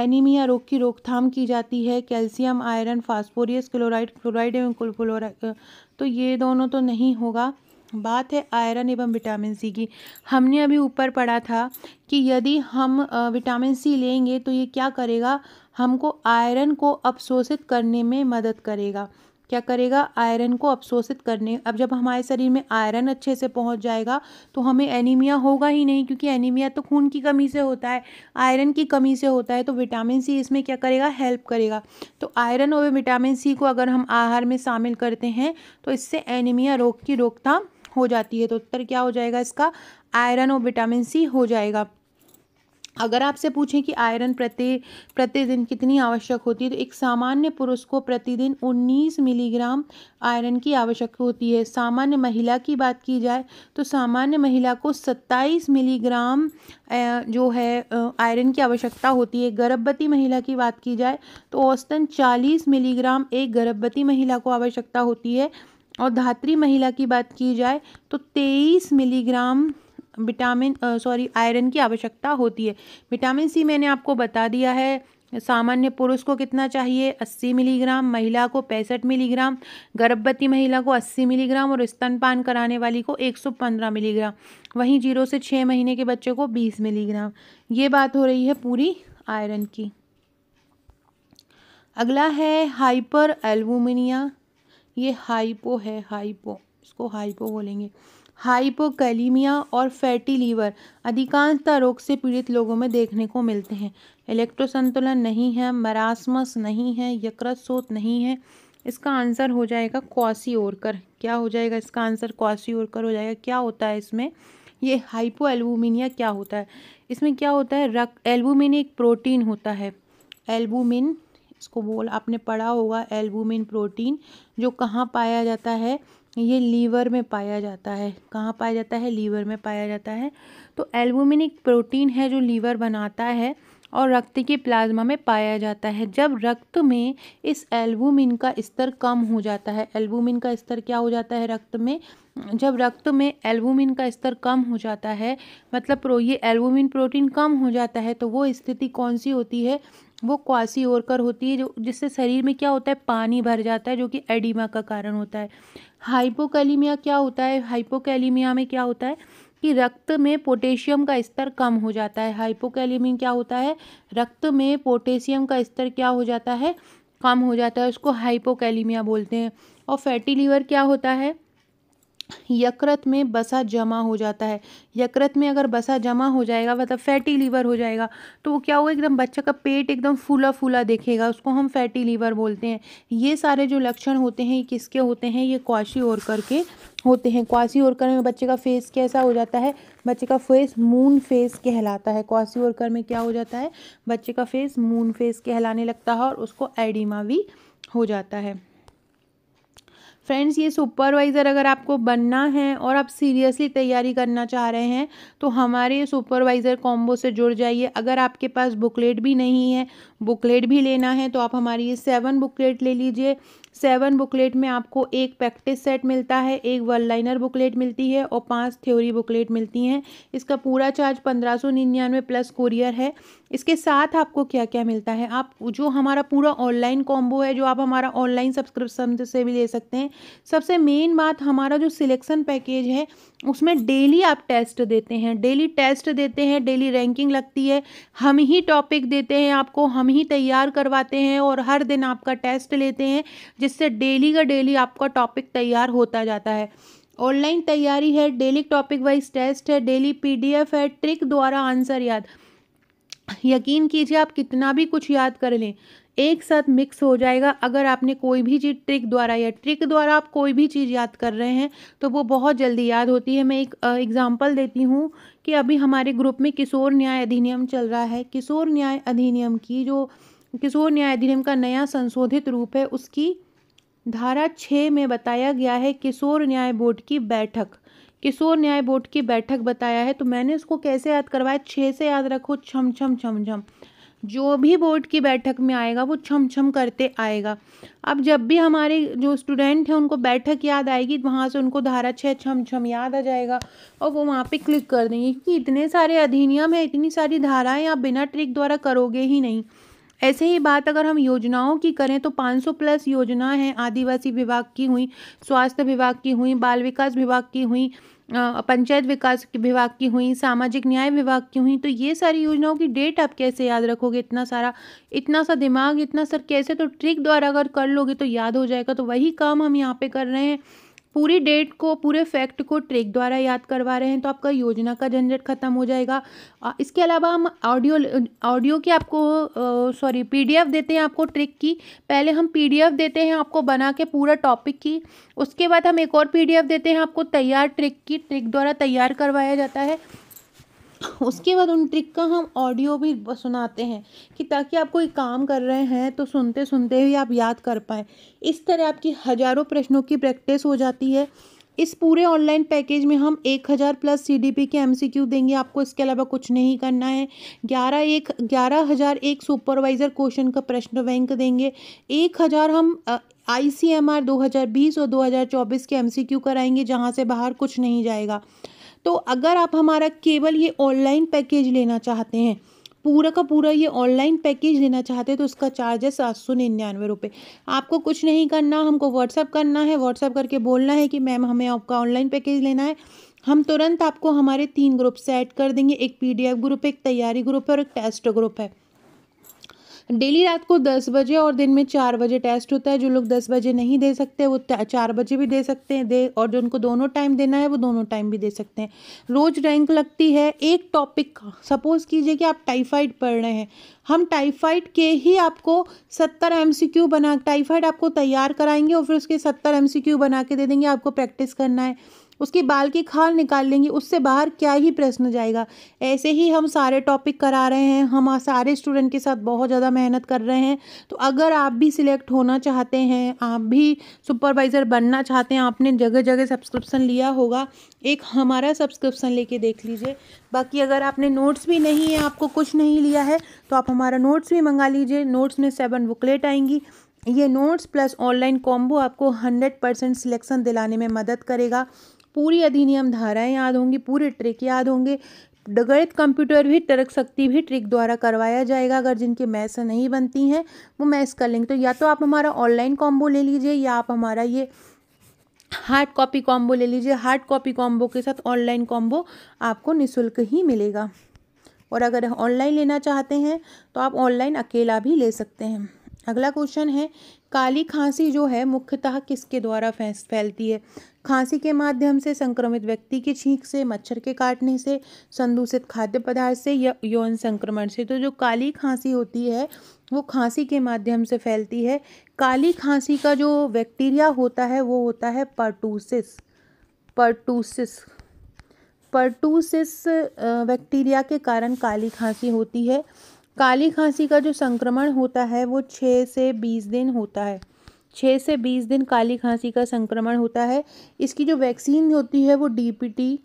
एनीमिया रोग की रोकथाम की जाती है calcium iron phosphorus chloride chloride एवं क्लोराइड तो ये दोनों तो नहीं होगा बात है आयरन एवं विटामिन सी की हमने अभी ऊपर पढ़ा था कि यदि हम विटामिन सी लेंगे तो ये क्या करेगा हमको आयरन को अवशोषित करने में मदद करेगा क्या करेगा आयरन को अवशोषित करने अब जब हमारे शरीर में आयरन अच्छे से पहुंच जाएगा तो हमें एनीमिया होगा ही नहीं क्योंकि एनीमिया तो खून की कमी से होता है आयरन की कमी से होता है तो विटामिन सी इसमें क्या करेगा हेल्प करेगा तो आयरन और विटामिन सी को अगर हम आहार में शामिल करते हैं तो इससे एनीमिया रोग की रोकथाम हो जाती है तो उत्तर क्या हो जाएगा इसका आयरन और विटामिन सी हो जाएगा अगर आपसे पूछें कि आयरन प्रति प्रतिदिन कितनी आवश्यक होती है तो एक सामान्य पुरुष को प्रतिदिन 19 मिलीग्राम आयरन की आवश्यक होती है सामान्य महिला की बात की जाए तो सामान्य महिला को 27 मिलीग्राम जो है आयरन की आवश्यकता होती है गर्भवती महिला की बात की जाए तो औसतन 40 मिलीग्राम एक गर्भवती महिला को आवश्यकता होती है और धात्री महिला की बात की जाए तो तेईस मिलीग्राम विटामिन सॉरी आयरन की आवश्यकता होती है विटामिन सी मैंने आपको बता दिया है सामान्य पुरुष को कितना चाहिए 80 मिलीग्राम महिला को पैंसठ मिलीग्राम गर्भवती महिला को 80 मिलीग्राम और स्तनपान कराने वाली को 115 मिलीग्राम वहीं जीरो से छः महीने के बच्चे को 20 मिलीग्राम ये बात हो रही है पूरी आयरन की अगला है हाइपर एल्बुमिनिया ये हाइपो है हाइपो इसको हाइपो बोलेंगे हाइपोकैलीमिया और फैटी लीवर अधिकांशता रोग से पीड़ित लोगों में देखने को मिलते हैं इलेक्ट्रोसंतुलन नहीं है मरासमस नहीं है यकृत सोत नहीं है इसका आंसर हो जाएगा क्वासी ओरकर क्या हो जाएगा इसका आंसर क्वासी ओरकर हो जाएगा क्या होता है इसमें ये हाइपो एल्बुमिनिया क्या होता है इसमें क्या होता है रक एल्बुमिन एक प्रोटीन होता है एल्बुमिन को बोल आपने पढ़ा होगा एल्बुमिन प्रोटीन जो कहाँ पाया जाता है ये लीवर में पाया जाता है कहाँ पाया जाता है लीवर में पाया जाता है तो एल्बुमिन एक प्रोटीन है जो लीवर बनाता है और रक्त के प्लाज्मा में पाया जाता है जब रक्त में इस एल्बुमिन का स्तर कम हो जाता है एल्बुमिन का स्तर क्या हो जाता है रक्त में जब रक्त में एल्बुमिन का स्तर कम हो जाता है मतलब प्रो ये एल्बुमिन प्रोटीन कम हो जाता है तो वो स्थिति कौन सी होती है वो क्वासी ओरकर होती है जो जिससे शरीर में क्या होता है पानी भर जाता है जो कि एडिमा का कारण होता है हाइपोकैलीमिया क्या होता है हाइपोकैलीमिया में क्या होता है कि रक्त में पोटेशियम का स्तर कम हो जाता है हाइपोकैलीमिया क्या होता है रक्त में पोटेशियम का स्तर क्या हो जाता है कम हो जाता है उसको हाइपोकैलीमिया बोलते हैं और फैटी लीवर क्या होता है यकृत में बसा जमा हो जाता है यकृत में अगर बसा जमा हो जाएगा मतलब फैटी लीवर हो जाएगा तो वो क्या होगा एकदम बच्चे का पेट एकदम फूला फूला देखेगा उसको हम फैटी लीवर बोलते हैं ये सारे जो लक्षण होते हैं किसके होते हैं ये क्वाशी और के होते हैं क्वासी ओरकर में बच्चे का फेस कैसा हो जाता है बच्चे का फेस मून फेस कहलाता है क्वासी ओरकर में क्या हो जाता है बच्चे का फेस मून फेस कहलाने लगता है और उसको एडिमा भी हो जाता है फ्रेंड्स ये सुपरवाइज़र अगर आपको बनना है और आप सीरियसली तैयारी करना चाह रहे हैं तो हमारे सुपरवाइज़र कॉम्बो से जुड़ जाइए अगर आपके पास बुकलेट भी नहीं है बुकलेट भी लेना है तो आप हमारी ये सेवन बुकलेट ले लीजिए सेवन बुकलेट में आपको एक प्रैक्टिस सेट मिलता है एक वन लाइनर बुकलेट मिलती है और पांच थ्योरी बुकलेट मिलती हैं इसका पूरा चार्ज पंद्रह सौ निन्यानवे प्लस कुरियर है इसके साथ आपको क्या क्या मिलता है आप जो हमारा पूरा ऑनलाइन कॉम्बो है जो आप हमारा ऑनलाइन सब्सक्रिप्शन से भी ले सकते हैं सबसे मेन बात हमारा जो सिलेक्शन पैकेज है उसमें डेली आप टेस्ट देते हैं डेली टेस्ट देते हैं डेली रैंकिंग लगती है हम ही टॉपिक देते हैं आपको हम ही तैयार करवाते हैं और हर दिन आपका टेस्ट लेते हैं जिससे डेली का डेली आपका टॉपिक तैयार होता जाता है ऑनलाइन तैयारी है डेली टॉपिक वाइज टेस्ट है डेली पीडीएफ है ट्रिक द्वारा आंसर याद यकीन कीजिए आप कितना भी कुछ याद कर लें एक साथ मिक्स हो जाएगा अगर आपने कोई भी चीज़ ट्रिक द्वारा या ट्रिक द्वारा आप कोई भी चीज़ याद कर रहे हैं तो वो बहुत जल्दी याद होती है मैं एक एग्ज़ाम्पल देती हूँ कि अभी हमारे ग्रुप में किशोर न्याय अधिनियम चल रहा है किशोर न्याय अधिनियम की जो किशोर न्याय अधिनियम का नया संशोधित रूप है उसकी धारा छः में बताया गया है किशोर न्याय बोर्ड की बैठक किशोर न्याय बोर्ड की बैठक बताया है तो मैंने उसको कैसे याद करवाया छः से याद रखो छम छम छम छम जो भी बोर्ड की बैठक में आएगा वो छम छम करते आएगा अब जब भी हमारे जो स्टूडेंट हैं उनको बैठक याद आएगी वहाँ से उनको धारा छः छम छम याद आ जाएगा और वो वहाँ पे क्लिक कर देंगे क्योंकि इतने सारे अधिनियम है इतनी सारी धाराएं आप बिना ट्रिक द्वारा करोगे ही नहीं ऐसे ही बात अगर हम योजनाओं की करें तो 500 प्लस योजना हैं आदिवासी विभाग की हुई स्वास्थ्य विभाग की हुई बाल विकास विभाग की हुई पंचायत विकास विभाग की हुई सामाजिक न्याय विभाग की हुई तो ये सारी योजनाओं की डेट आप कैसे याद रखोगे इतना सारा इतना सा दिमाग इतना सर कैसे तो ट्रिक द्वारा अगर कर लोगे तो याद हो जाएगा तो वही काम हम यहाँ पे कर रहे हैं पूरी डेट को पूरे फैक्ट को ट्रेक द्वारा याद करवा रहे हैं तो आपका योजना का झंझट खत्म हो जाएगा इसके अलावा हम ऑडियो ऑडियो की आपको सॉरी पीडीएफ देते हैं आपको ट्रिक की पहले हम पीडीएफ देते हैं आपको बना के पूरा टॉपिक की उसके बाद हम एक और पीडीएफ देते हैं आपको तैयार ट्रिक की ट्रिक द्वारा तैयार करवाया जाता है उसके बाद उन ट्रिक का हम ऑडियो भी सुनाते हैं कि ताकि आप कोई काम कर रहे हैं तो सुनते सुनते ही आप याद कर पाएँ इस तरह आपकी हज़ारों प्रश्नों की प्रैक्टिस हो जाती है इस पूरे ऑनलाइन पैकेज में हम एक हज़ार प्लस सी डी पी के एम सी क्यू देंगे आपको इसके अलावा कुछ नहीं करना है ग्यारह एक ग्यारह हज़ार एक सुपरवाइज़र क्वेश्चन का प्रश्न बैंक देंगे एक हज़ार हम आई सी एम आर दो हज़ार बीस और दो हज़ार चौबीस के एम सी क्यू कराएंगे जहाँ से बाहर कुछ नहीं जाएगा तो अगर आप हमारा केवल ये ऑनलाइन पैकेज लेना चाहते हैं पूरा का पूरा ये ऑनलाइन पैकेज लेना चाहते हैं तो उसका चार्ज है सात सौ निन्यानवे रुपये आपको कुछ नहीं करना हमको व्हाट्सअप करना है व्हाट्सअप करके बोलना है कि मैम हमें आपका ऑनलाइन पैकेज लेना है हम तुरंत आपको हमारे तीन ग्रुप से ऐड कर देंगे एक पीडीएफ ग्रुप एक तैयारी ग्रुप है और एक टेस्ट ग्रुप है डेली रात को दस बजे और दिन में चार बजे टेस्ट होता है जो लोग दस बजे नहीं दे सकते वो चार बजे भी दे सकते हैं दे और जो उनको दोनों टाइम देना है वो दोनों टाइम भी दे सकते हैं रोज़ रैंक लगती है एक टॉपिक का सपोज़ कीजिए कि आप टाइफाइड पढ़ रहे हैं हम टाइफाइड के ही आपको सत्तर एम बना टाइफाइड आपको तैयार कराएंगे और फिर उसके सत्तर एम बना के दे देंगे आपको प्रैक्टिस करना है उसकी बाल की खाल निकाल लेंगी उससे बाहर क्या ही प्रश्न जाएगा ऐसे ही हम सारे टॉपिक करा रहे हैं हम सारे स्टूडेंट के साथ बहुत ज़्यादा मेहनत कर रहे हैं तो अगर आप भी सिलेक्ट होना चाहते हैं आप भी सुपरवाइज़र बनना चाहते हैं आपने जगह जगह सब्सक्रिप्शन लिया होगा एक हमारा सब्सक्रिप्शन लेके देख लीजिए बाकी अगर आपने नोट्स भी नहीं है आपको कुछ नहीं लिया है तो आप हमारा नोट्स भी मंगा लीजिए नोट्स में सेवन बुकलेट आएंगी ये नोट्स प्लस ऑनलाइन कॉम्बो आपको हंड्रेड परसेंट सिलेक्शन दिलाने में मदद करेगा पूरी अधिनियम धाराएं याद होंगी पूरे ट्रिक याद होंगे गणित कंप्यूटर भी टरक शक्ति भी ट्रिक द्वारा करवाया जाएगा अगर जिनके मैथ्स नहीं बनती हैं वो मैथ्स कर लेंगे तो या तो आप हमारा ऑनलाइन कॉम्बो ले लीजिए या आप हमारा ये हार्ड कॉपी कॉम्बो ले लीजिए हार्ड कॉपी कॉम्बो के साथ ऑनलाइन कॉम्बो आपको निःशुल्क ही मिलेगा और अगर ऑनलाइन लेना चाहते हैं तो आप ऑनलाइन अकेला भी ले सकते हैं अगला क्वेश्चन है काली खांसी जो है मुख्यतः किसके द्वारा फैलती है खांसी के माध्यम से संक्रमित व्यक्ति की छींक से मच्छर के काटने से संदूषित खाद्य पदार्थ से या यौन संक्रमण से तो जो काली खांसी होती है वो खांसी के माध्यम से फैलती है काली खांसी का जो बैक्टीरिया होता है वो होता है पर्टूसिस पर्टूसिस पर्टूसिस बैक्टीरिया के कारण काली खांसी होती है काली खांसी का जो संक्रमण होता है वो छः से बीस दिन होता है छः से बीस दिन काली खांसी का संक्रमण होता है इसकी जो वैक्सीन होती है वो डीपीटी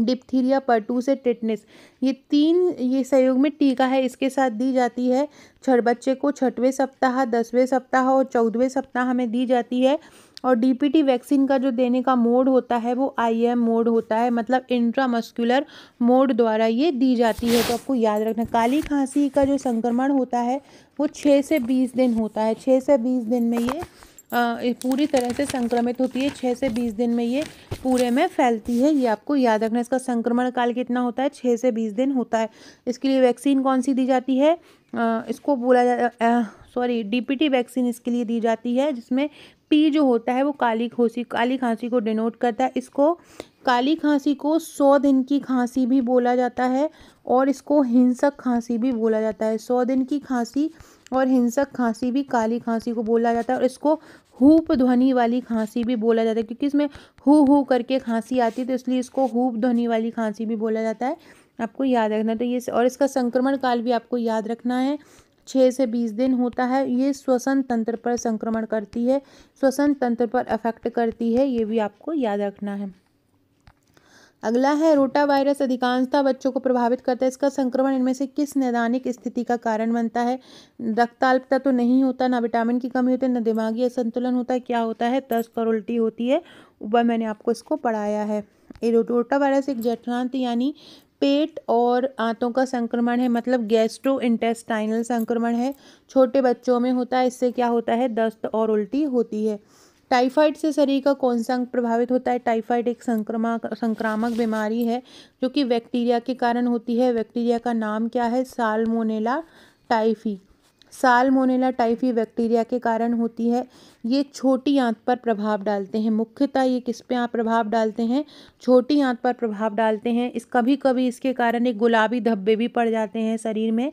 डिप्थीरिया पटू से टिटनेस ये तीन ये सहयोग में टीका है इसके साथ दी जाती है छठ बच्चे को छठवें सप्ताह दसवें सप्ताह और चौदहवें सप्ताह में दी जाती है और डीपीटी वैक्सीन का जो देने का मोड होता है वो आईएम मोड होता है मतलब इंट्रामस्कुलर मोड द्वारा ये दी जाती है तो आपको याद रखना काली खांसी का जो संक्रमण होता है वो छः से बीस दिन होता है छः से बीस दिन में ये पूरी तरह से संक्रमित होती है छः से बीस दिन में ये पूरे में फैलती है ये आपको याद रखना इसका संक्रमण काल कितना होता है छः से बीस दिन होता है इसके लिए वैक्सीन कौन सी दी जाती है इसको बोला जा सॉरी डीपीटी वैक्सीन इसके लिए दी जाती है जिसमें पी जो होता है वो काली खोसी काली खांसी को डिनोट करता है इसको काली खांसी को सौ दिन की खांसी भी बोला जाता है और इसको हिंसक खांसी भी बोला जाता है सौ दिन की खांसी और हिंसक खांसी भी काली खांसी को बोला जाता है और इसको हुप ध्वनि वाली खांसी भी बोला जाता है क्योंकि इसमें हु हु करके खांसी आती है तो इसलिए इसको हुप ध्वनि वाली खांसी भी बोला जाता है आपको याद रखना तो ये और इसका संक्रमण काल भी आपको याद रखना है छः से बीस दिन होता है ये श्वसन तंत्र पर संक्रमण करती है श्वसन तंत्र पर अफेक्ट करती है ये भी आपको याद रखना है अगला है रोटा वायरस अधिकांशतः बच्चों को प्रभावित करता है इसका संक्रमण इनमें से किस नैदानिक स्थिति का कारण बनता है रक्ताल्पता तो नहीं होता ना विटामिन की कमी होती है ना दिमागी असंतुलन होता है क्या होता है दस्त और उल्टी होती है वह मैंने आपको इसको पढ़ाया है रोटा वायरस एक जठरांत यानी पेट और आंतों का संक्रमण है मतलब गैस्ट्रो इंटेस्टाइनल संक्रमण है छोटे बच्चों में होता है इससे क्या होता है दस्त और उल्टी होती है टाइफाइड से शरीर का कौन सा अंग प्रभावित होता है टाइफाइड एक संक्रमक संक्रामक बीमारी है जो कि बैक्टीरिया के कारण होती है बैक्टीरिया का नाम क्या है सालमोनेला टाइफी मोनेला टाइफी बैक्टीरिया के कारण होती है ये छोटी आंत पर प्रभाव डालते हैं मुख्यतः ये किस पे प्रभाव डालते हैं छोटी आंत पर प्रभाव डालते हैं इस कभी कभी इसके कारण एक गुलाबी धब्बे भी पड़ जाते हैं शरीर में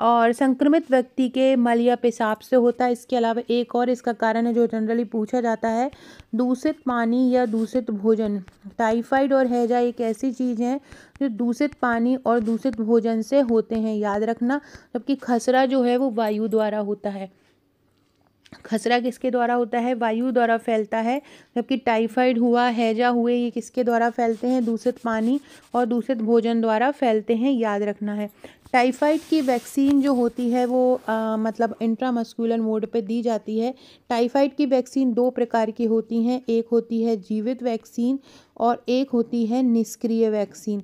और संक्रमित व्यक्ति के मल या पेशाब से होता है इसके अलावा एक और इसका कारण है जो जनरली पूछा जाता है दूषित पानी या दूषित भोजन टाइफाइड और हैजा एक ऐसी चीज़ है जो दूषित पानी और दूषित भोजन से होते हैं याद रखना जबकि खसरा जो है वो वायु द्वारा होता है खसरा किसके द्वारा होता है वायु द्वारा फैलता है जबकि टाइफाइड हुआ हैजा हुए ये किसके द्वारा फैलते हैं दूषित पानी और दूषित भोजन द्वारा फैलते हैं याद रखना है टाइफाइड की वैक्सीन जो होती है वो आ, मतलब इंट्रामस्कुलर मोड पे दी जाती है टाइफाइड की वैक्सीन दो प्रकार की होती हैं एक होती है जीवित वैक्सीन और एक होती है निष्क्रिय वैक्सीन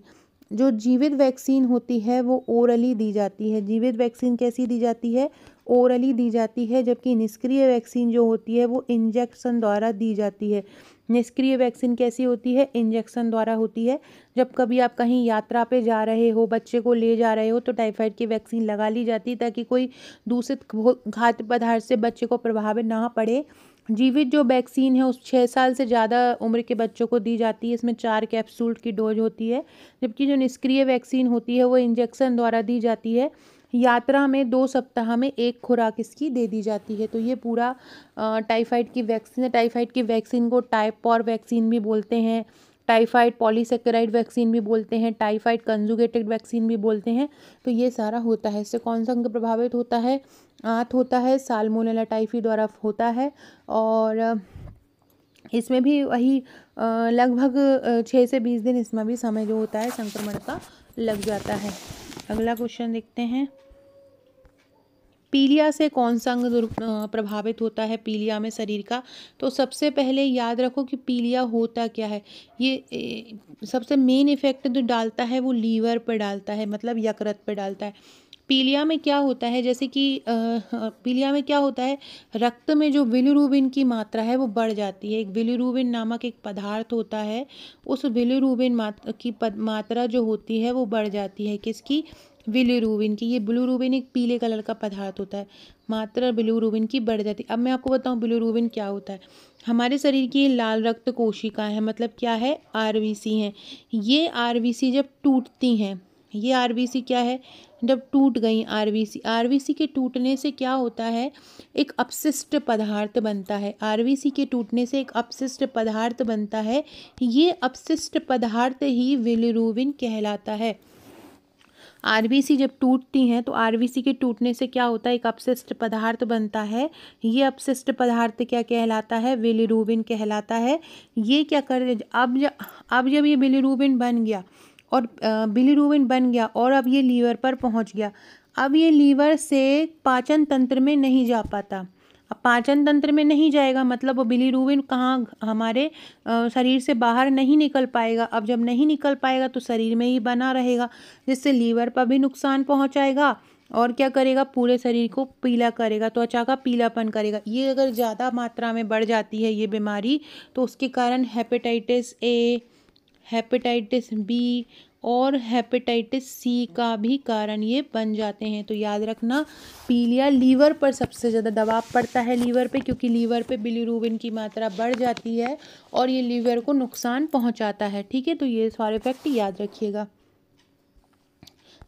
जो जीवित वैक्सीन होती है वो ओरली दी जाती है जीवित वैक्सीन कैसी दी जाती है ओरली दी जाती है जबकि निष्क्रिय वैक्सीन जो होती है वो इंजेक्शन द्वारा दी जाती है निष्क्रिय वैक्सीन कैसी होती है इंजेक्शन द्वारा होती है जब कभी आप कहीं यात्रा पे जा रहे हो बच्चे को ले जा रहे हो तो टाइफाइड की वैक्सीन लगा ली जाती है ताकि कोई दूषित घात पदार्थ से बच्चे को प्रभावित ना पड़े जीवित जो वैक्सीन है उस छः साल से ज़्यादा उम्र के बच्चों को दी जाती है इसमें चार कैप्सूल की डोज होती है जबकि जो निष्क्रिय वैक्सीन होती है वो इंजेक्शन द्वारा दी जाती है यात्रा में दो सप्ताह में एक खुराक इसकी दे दी जाती है तो ये पूरा टाइफाइड की वैक्सीन है टाइफाइड की वैक्सीन को टाइपॉर वैक्सीन भी बोलते हैं टाइफाइड पॉलीसेक्राइड वैक्सीन भी बोलते हैं टाइफाइड कंजुगेटेड वैक्सीन भी बोलते हैं तो ये सारा होता है इससे कौन सा अंग प्रभावित होता है आँत होता है सालमोनेला टाइफी द्वारा होता है और इसमें भी वही लगभग छः से बीस दिन इसमें भी समय जो होता है संक्रमण का लग जाता है अगला क्वेश्चन देखते हैं पीलिया से कौन सा अंग प्रभावित होता है पीलिया में शरीर का तो सबसे पहले याद रखो कि पीलिया होता क्या है ये सबसे मेन इफेक्ट जो डालता है वो लीवर पर डालता है मतलब यकृत पर डालता है पीलिया में क्या होता है जैसे कि पीलिया में क्या होता है रक्त में जो विलुरूबिन की मात्रा है वो बढ़ जाती है एक विलुरूबिन नामक एक पदार्थ होता है उस विलुरूबिन मात्रा की मात्रा जो होती है वो बढ़ जाती है किसकी विलुरूबिन की ये ब्लूरूबिन एक पीले कलर का पदार्थ होता है मात्रा बिलीरूबिन की बढ़ जाती है अब मैं आपको बताऊँ बिलीरूबिन क्या होता है हमारे शरीर की लाल रक्त कोशिका हैं मतलब क्या है आर हैं ये आर जब टूटती हैं ये आर क्या है जब टूट गई आरवीसी आरवीसी के टूटने से क्या होता है एक अपशिष्ट पदार्थ बनता है आरवीसी के टूटने से एक अपशिष्ट पदार्थ बनता है ये अपशिष्ट पदार्थ ही विलरूबिन कहलाता है आरबीसी जब टूटती हैं तो आरबीसी के टूटने से क्या होता है एक अपशिष्ट पदार्थ बनता है ये अपशिष्ट पदार्थ क्या कहलाता है बिलीरूबिन कहलाता है ये क्या कर अब जब अब जब ये बिलीरूबिन बन गया और रूविन बन गया और अब ये लीवर पर पहुंच गया अब ये लीवर से पाचन तंत्र में नहीं जा पाता अब पाचन तंत्र में नहीं जाएगा मतलब वो रूविन कहाँ हमारे शरीर से बाहर नहीं निकल पाएगा अब जब नहीं निकल पाएगा तो शरीर में ही बना रहेगा जिससे लीवर पर भी नुकसान पहुँचाएगा और क्या करेगा पूरे शरीर को पीला करेगा त्वचा तो का पीलापन करेगा ये अगर ज़्यादा मात्रा में बढ़ जाती है ये बीमारी तो उसके कारण हेपेटाइटिस ए हेपेटाइटिस बी और हेपेटाइटिस सी का भी कारण ये बन जाते हैं तो याद रखना पीलिया लीवर पर सबसे ज़्यादा दबाव पड़ता है लीवर पे क्योंकि लीवर पे बिलीरूबिन की मात्रा बढ़ जाती है और ये लीवर को नुकसान पहुंचाता है ठीक है तो ये सारे फैक्ट याद रखिएगा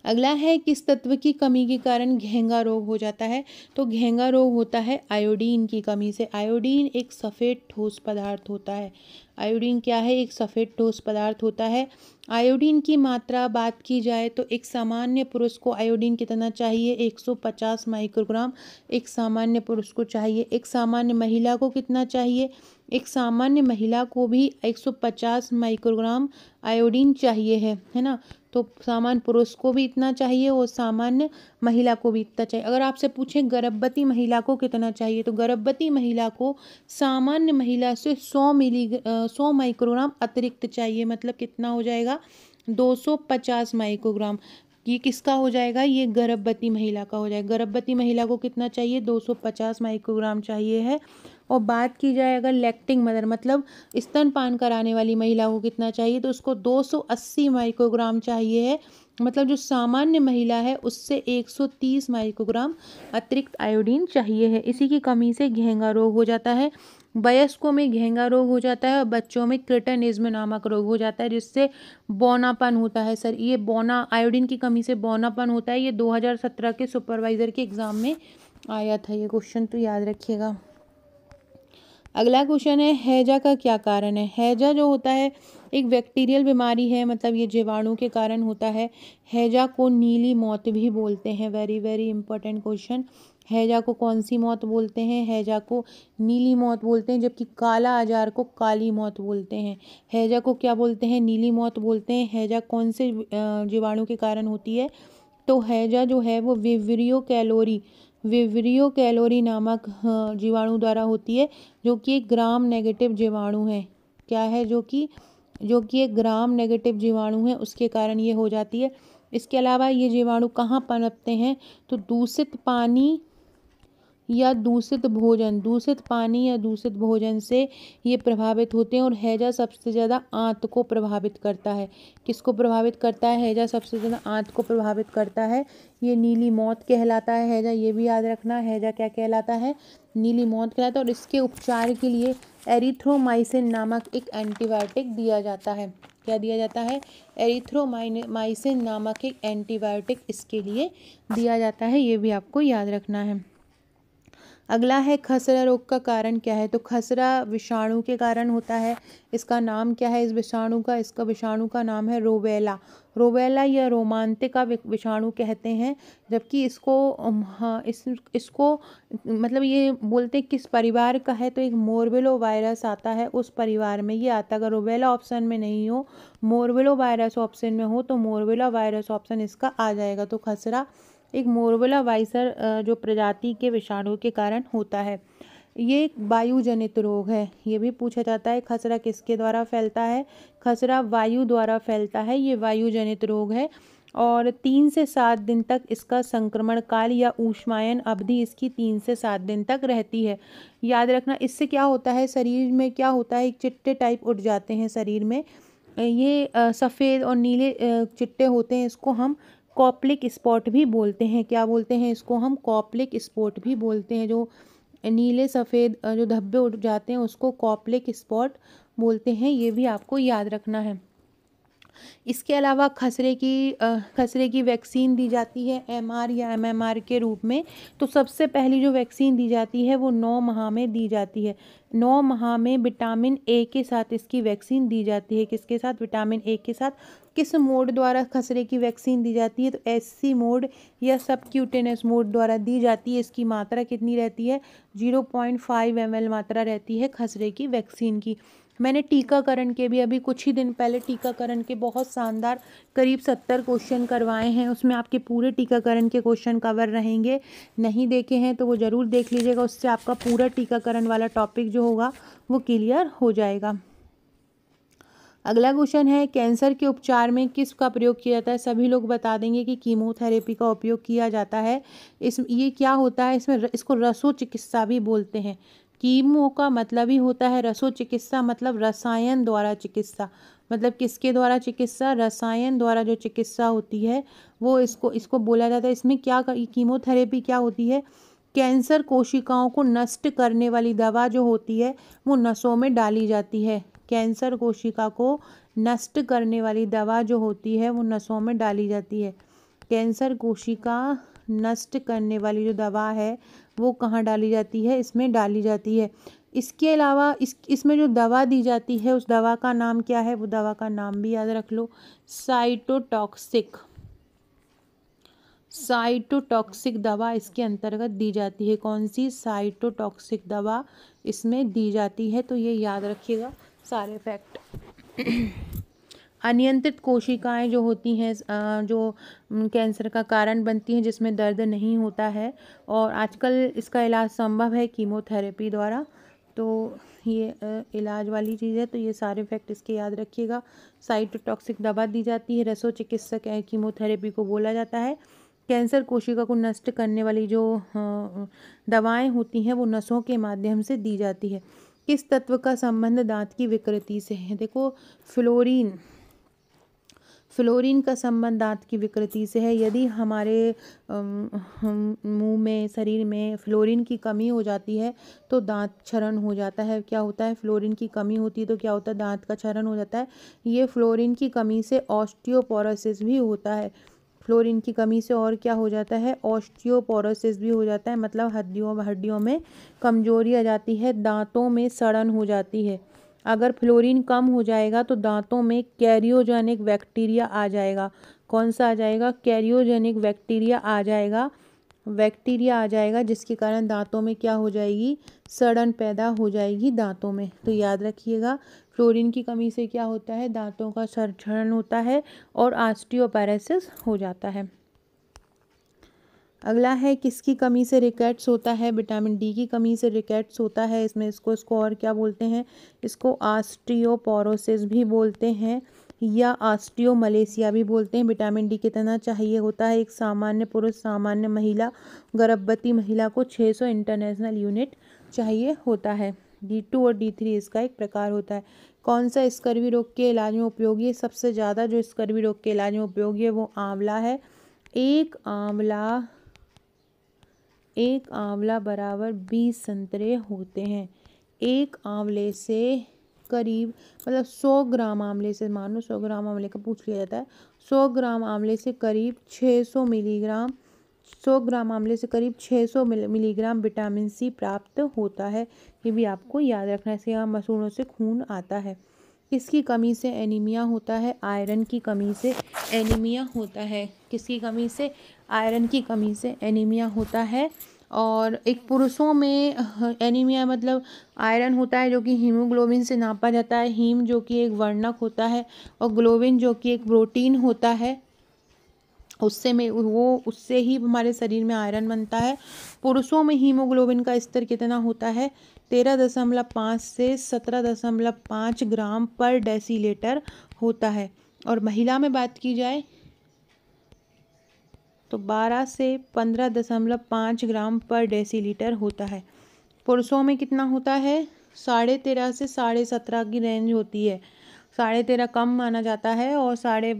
अगला है किस तत्व की कमी के कारण घेंगा रोग हो जाता है तो घेंगा रोग होता है आयोडीन की कमी से आयोडीन एक सफ़ेद ठोस पदार्थ होता है आयोडीन क्या है एक सफ़ेद ठोस पदार्थ होता है आयोडीन की मात्रा बात की जाए तो एक सामान्य पुरुष को आयोडीन कितना चाहिए 150 माइक्रोग्राम एक सामान्य पुरुष को चाहिए एक सामान्य महिला को कितना चाहिए एक सामान्य महिला को भी 150 माइक्रोग्राम आयोडीन चाहिए है है ना तो सामान्य पुरुष को भी इतना चाहिए और सामान्य महिला को भी इतना चाहिए अगर आपसे पूछें गर्भवती महिला को कितना चाहिए तो गर्भवती महिला को सामान्य महिला से 100 मिली सौ माइक्रोग्राम अतिरिक्त चाहिए मतलब कितना हो जाएगा 250 माइक्रोग्राम ये किसका हो जाएगा ये गर्भवती महिला का हो जाएगा गर्भवती महिला को कितना चाहिए 250 माइक्रोग्राम चाहिए है और बात की जाए अगर लैक्टिंग मदर मतलब स्तनपान कराने वाली महिला को कितना चाहिए तो उसको 280 माइक्रोग्राम चाहिए है मतलब जो सामान्य महिला है उससे 130 माइक्रोग्राम अतिरिक्त आयोडीन चाहिए है इसी की कमी से घेंगा रोग हो जाता है वयस्कों में घेंगा रोग हो जाता है और बच्चों में क्रिटनिज्म नामक रोग हो जाता है जिससे बौनापन होता है सर ये बौना आयोडीन की कमी से बौनापन होता है ये 2017 के सुपरवाइज़र के एग्ज़ाम में आया था ये क्वेश्चन तो याद रखिएगा अगला क्वेश्चन है हैजा का क्या कारण है हैजा जो होता है एक बैक्टीरियल बीमारी है मतलब ये जीवाणु के कारण होता है हैजा को नीली मौत भी बोलते हैं वेरी वेरी इंपॉर्टेंट क्वेश्चन हैजा को कौन सी मौत बोलते हैं हैजा को नीली मौत बोलते हैं जबकि काला आजार को काली मौत बोलते हैं हैजा को क्या बोलते हैं नीली मौत बोलते हैं हैजा कौन से जीवाणु के कारण होती है तो हैजा जो है वो विवरियो कैलोरी विवरियो कैलोरी नामक जीवाणु द्वारा होती है जो कि एक ग्राम नेगेटिव जीवाणु है क्या है जो कि जो कि एक ग्राम नेगेटिव जीवाणु है उसके कारण ये हो जाती है इसके अलावा ये जीवाणु कहाँ पनपते हैं तो दूषित पानी या दूषित भोजन दूषित पानी या दूषित भोजन से ये प्रभावित होते हैं और हैजा सबसे ज़्यादा आंत को प्रभावित करता है किसको प्रभावित करता है हैजा सबसे ज़्यादा आंत को प्रभावित करता है ये नीली मौत कहलाता है हैजा ये भी याद रखना हैजा क्या कहलाता है नीली मौत कहलाता है और इसके उपचार के लिए एरिथ्रोमाइसिन नामक एक एंटीबायोटिक दिया जाता है क्या दिया जाता है एरिथ्रोमाइसिन नामक एक एंटीबायोटिक इसके लिए दिया जाता है ये भी आपको याद रखना है अगला है खसरा रोग का कारण क्या है तो खसरा विषाणु के कारण होता है इसका नाम क्या है इस विषाणु का इसका विषाणु का नाम है रोबेला रोबेला या रोमांतिका का विषाणु कहते हैं जबकि इसको हाँ इस इसको मतलब ये बोलते किस परिवार का है तो एक मोरवेलो वायरस आता है उस परिवार में ये आता है अगर रोबेला ऑप्शन में नहीं हो मोरवेलो वायरस ऑप्शन में हो तो मोरवेला वायरस ऑप्शन इसका आ जाएगा तो खसरा एक मोरबला वाइसर जो प्रजाति के विषाणु के कारण होता है ये एक वायुजनित रोग है ये भी पूछा जाता है खसरा किसके द्वारा फैलता है खसरा वायु द्वारा फैलता है ये वायुजनित रोग है और तीन से सात दिन तक इसका संक्रमण काल या ऊष्मायन अवधि इसकी तीन से सात दिन तक रहती है याद रखना इससे क्या होता है शरीर में क्या होता है एक चिट्टे टाइप उठ जाते हैं शरीर में ये सफ़ेद और नीले चिट्टे होते हैं इसको हम कॉपलिक स्पॉट भी बोलते हैं क्या बोलते हैं इसको हम कॉपलिक स्पॉट भी बोलते हैं जो नीले सफ़ेद जो धब्बे उठ जाते हैं उसको कॉपलिक स्पॉट बोलते हैं ये भी आपको याद रखना है इसके अलावा खसरे की खसरे की वैक्सीन दी जाती है एम या एम के रूप में तो सबसे पहली जो वैक्सीन दी जाती है वो नौ माह में दी जाती है नौ माह में विटामिन ए के साथ इसकी वैक्सीन दी जाती है किसके साथ विटामिन ए के साथ किस मोड द्वारा खसरे की वैक्सीन दी जाती है तो एस मोड या सब क्यूटेनस मोड द्वारा दी जाती है इसकी मात्रा कितनी रहती है जीरो पॉइंट फाइव एम मात्रा रहती है खसरे की वैक्सीन की मैंने टीकाकरण के भी अभी कुछ ही दिन पहले टीकाकरण के बहुत शानदार करीब सत्तर क्वेश्चन करवाए हैं उसमें आपके पूरे टीकाकरण के क्वेश्चन कवर रहेंगे नहीं देखे हैं तो वो ज़रूर देख लीजिएगा उससे आपका पूरा टीकाकरण वाला टॉपिक जो होगा वो क्लियर हो जाएगा अगला क्वेश्चन है कैंसर के उपचार में किसका प्रयोग किया जाता है सभी लोग बता देंगे कि कीमोथेरेपी का उपयोग किया जाता है इस ये क्या होता है इसमें इसको रसो चिकित्सा भी बोलते हैं कीमो का मतलब ही होता है रसो चिकित्सा मतलब रसायन द्वारा चिकित्सा मतलब किसके द्वारा चिकित्सा रसायन द्वारा जो चिकित्सा होती है वो इसको इसको बोला जाता है इसमें क्या कीमोथेरेपी क्या होती है कैंसर कोशिकाओं को नष्ट करने वाली दवा जो होती है वो नसों में डाली जाती है कैंसर कोशिका को नष्ट करने वाली दवा जो होती है वो नसों में डाली जाती है कैंसर कोशिका नष्ट करने वाली जो दवा है वो कहाँ डाली जाती है इसमें डाली जाती है इसके अलावा इस इसमें जो दवा दी जाती है उस दवा का नाम क्या है वो दवा का नाम भी याद रख लो साइटोटॉक्सिक साइटोटॉक्सिक दवा इसके अंतर्गत दी जाती है कौन सी साइटोटॉक्सिक दवा इसमें दी जाती है तो ये याद रखिएगा सारे फैक्ट अनियंत्रित कोशिकाएँ जो होती हैं जो कैंसर का कारण बनती हैं जिसमें दर्द नहीं होता है और आजकल इसका इलाज संभव है कीमोथेरेपी द्वारा तो ये इलाज वाली चीज़ है तो ये सारे फैक्ट इसके याद रखिएगा साइटोटॉक्सिक दवा दी जाती है रसो चिकित्सक कीमोथेरेपी को बोला जाता है कैंसर कोशिका को नष्ट करने वाली जो दवाएं होती हैं वो नसों के माध्यम से दी जाती है किस तत्व का संबंध दांत की विकृति से है देखो फ्लोरीन फ्लोरीन का संबंध दांत की विकृति से है यदि हमारे मुंह में शरीर में फ्लोरीन की कमी हो जाती है तो दांत क्षरण हो जाता है क्या होता है फ्लोरीन की कमी होती है तो क्या होता है दांत का क्षरण हो जाता है ये फ्लोरीन की कमी से ऑस्टियोपोरोसिस भी होता है फ्लोरीन की कमी से और क्या हो जाता है ऑस्टियोपोरोसिस भी हो जाता है मतलब हड्डियों हड्डियों में कमजोरी आ जाती है दांतों में सड़न हो जाती है अगर फ्लोरीन कम हो जाएगा तो दांतों में कैरियोजेनिक बैक्टीरिया आ जाएगा कौन सा आ जाएगा कैरियोजेनिक बैक्टीरिया आ जाएगा बैक्टीरिया आ जाएगा जिसके कारण दांतों में क्या हो जाएगी सड़न पैदा हो जाएगी दांतों में तो याद रखिएगा फ्लोरीन की कमी से क्या होता है दांतों का सड़न होता है और आस्टियोपैरासिस हो जाता है अगला है किसकी कमी से रिकेट्स होता है विटामिन डी की कमी से रिकेट्स होता है इसमें इसको इसको और क्या बोलते हैं इसको आस्ट्रियोपोरोसिस भी बोलते हैं या आस्टियो मलेशिया भी बोलते हैं विटामिन डी कितना चाहिए होता है एक सामान्य पुरुष सामान्य महिला गर्भवती महिला को 600 इंटरनेशनल यूनिट चाहिए होता है डी टू और डी थ्री इसका एक प्रकार होता है कौन सा स्कर्वी रोग के इलाज में उपयोगी है सबसे ज़्यादा जो स्कर्वी रोग के इलाज में उपयोगी है वो आंवला है एक आंवला एक आंवला बराबर बीस संतरे होते हैं एक आंवले से करीब मतलब सौ ग्राम आंवले से मानो सौ ग्राम आंवले का पूछ लिया जाता है सौ ग्राम आंवले से करीब छः सौ मिलीग्राम सौ ग्राम आंवले से करीब छः 600 मिलीग्राम विटामिन सी प्राप्त होता है ये भी आपको याद रखना है इसके यहाँ मसूड़ों से खून आता है किसकी कमी से एनीमिया होता है आयरन की कमी से एनीमिया होता है किसकी कमी से आयरन की कमी से एनीमिया होता है और एक पुरुषों में एनीमिया मतलब आयरन होता है जो कि हीमोग्लोबिन से नापा जाता है हीम जो कि एक वर्णक होता है और ग्लोबिन जो कि एक प्रोटीन होता है उससे में वो उससे ही हमारे शरीर में आयरन बनता है पुरुषों में हीमोग्लोबिन का स्तर कितना होता है तेरह दशमलव पाँच से सत्रह दशमलव पाँच ग्राम पर डेसीलीटर होता है और महिला में बात की जाए तो बारह से पंद्रह दशमलव पाँच ग्राम पर डेसीलीटर होता है पुरुषों में कितना होता है साढ़े तेरह से साढ़े सत्रह की रेंज होती है साढ़े तेरह कम माना जाता है और साढ़े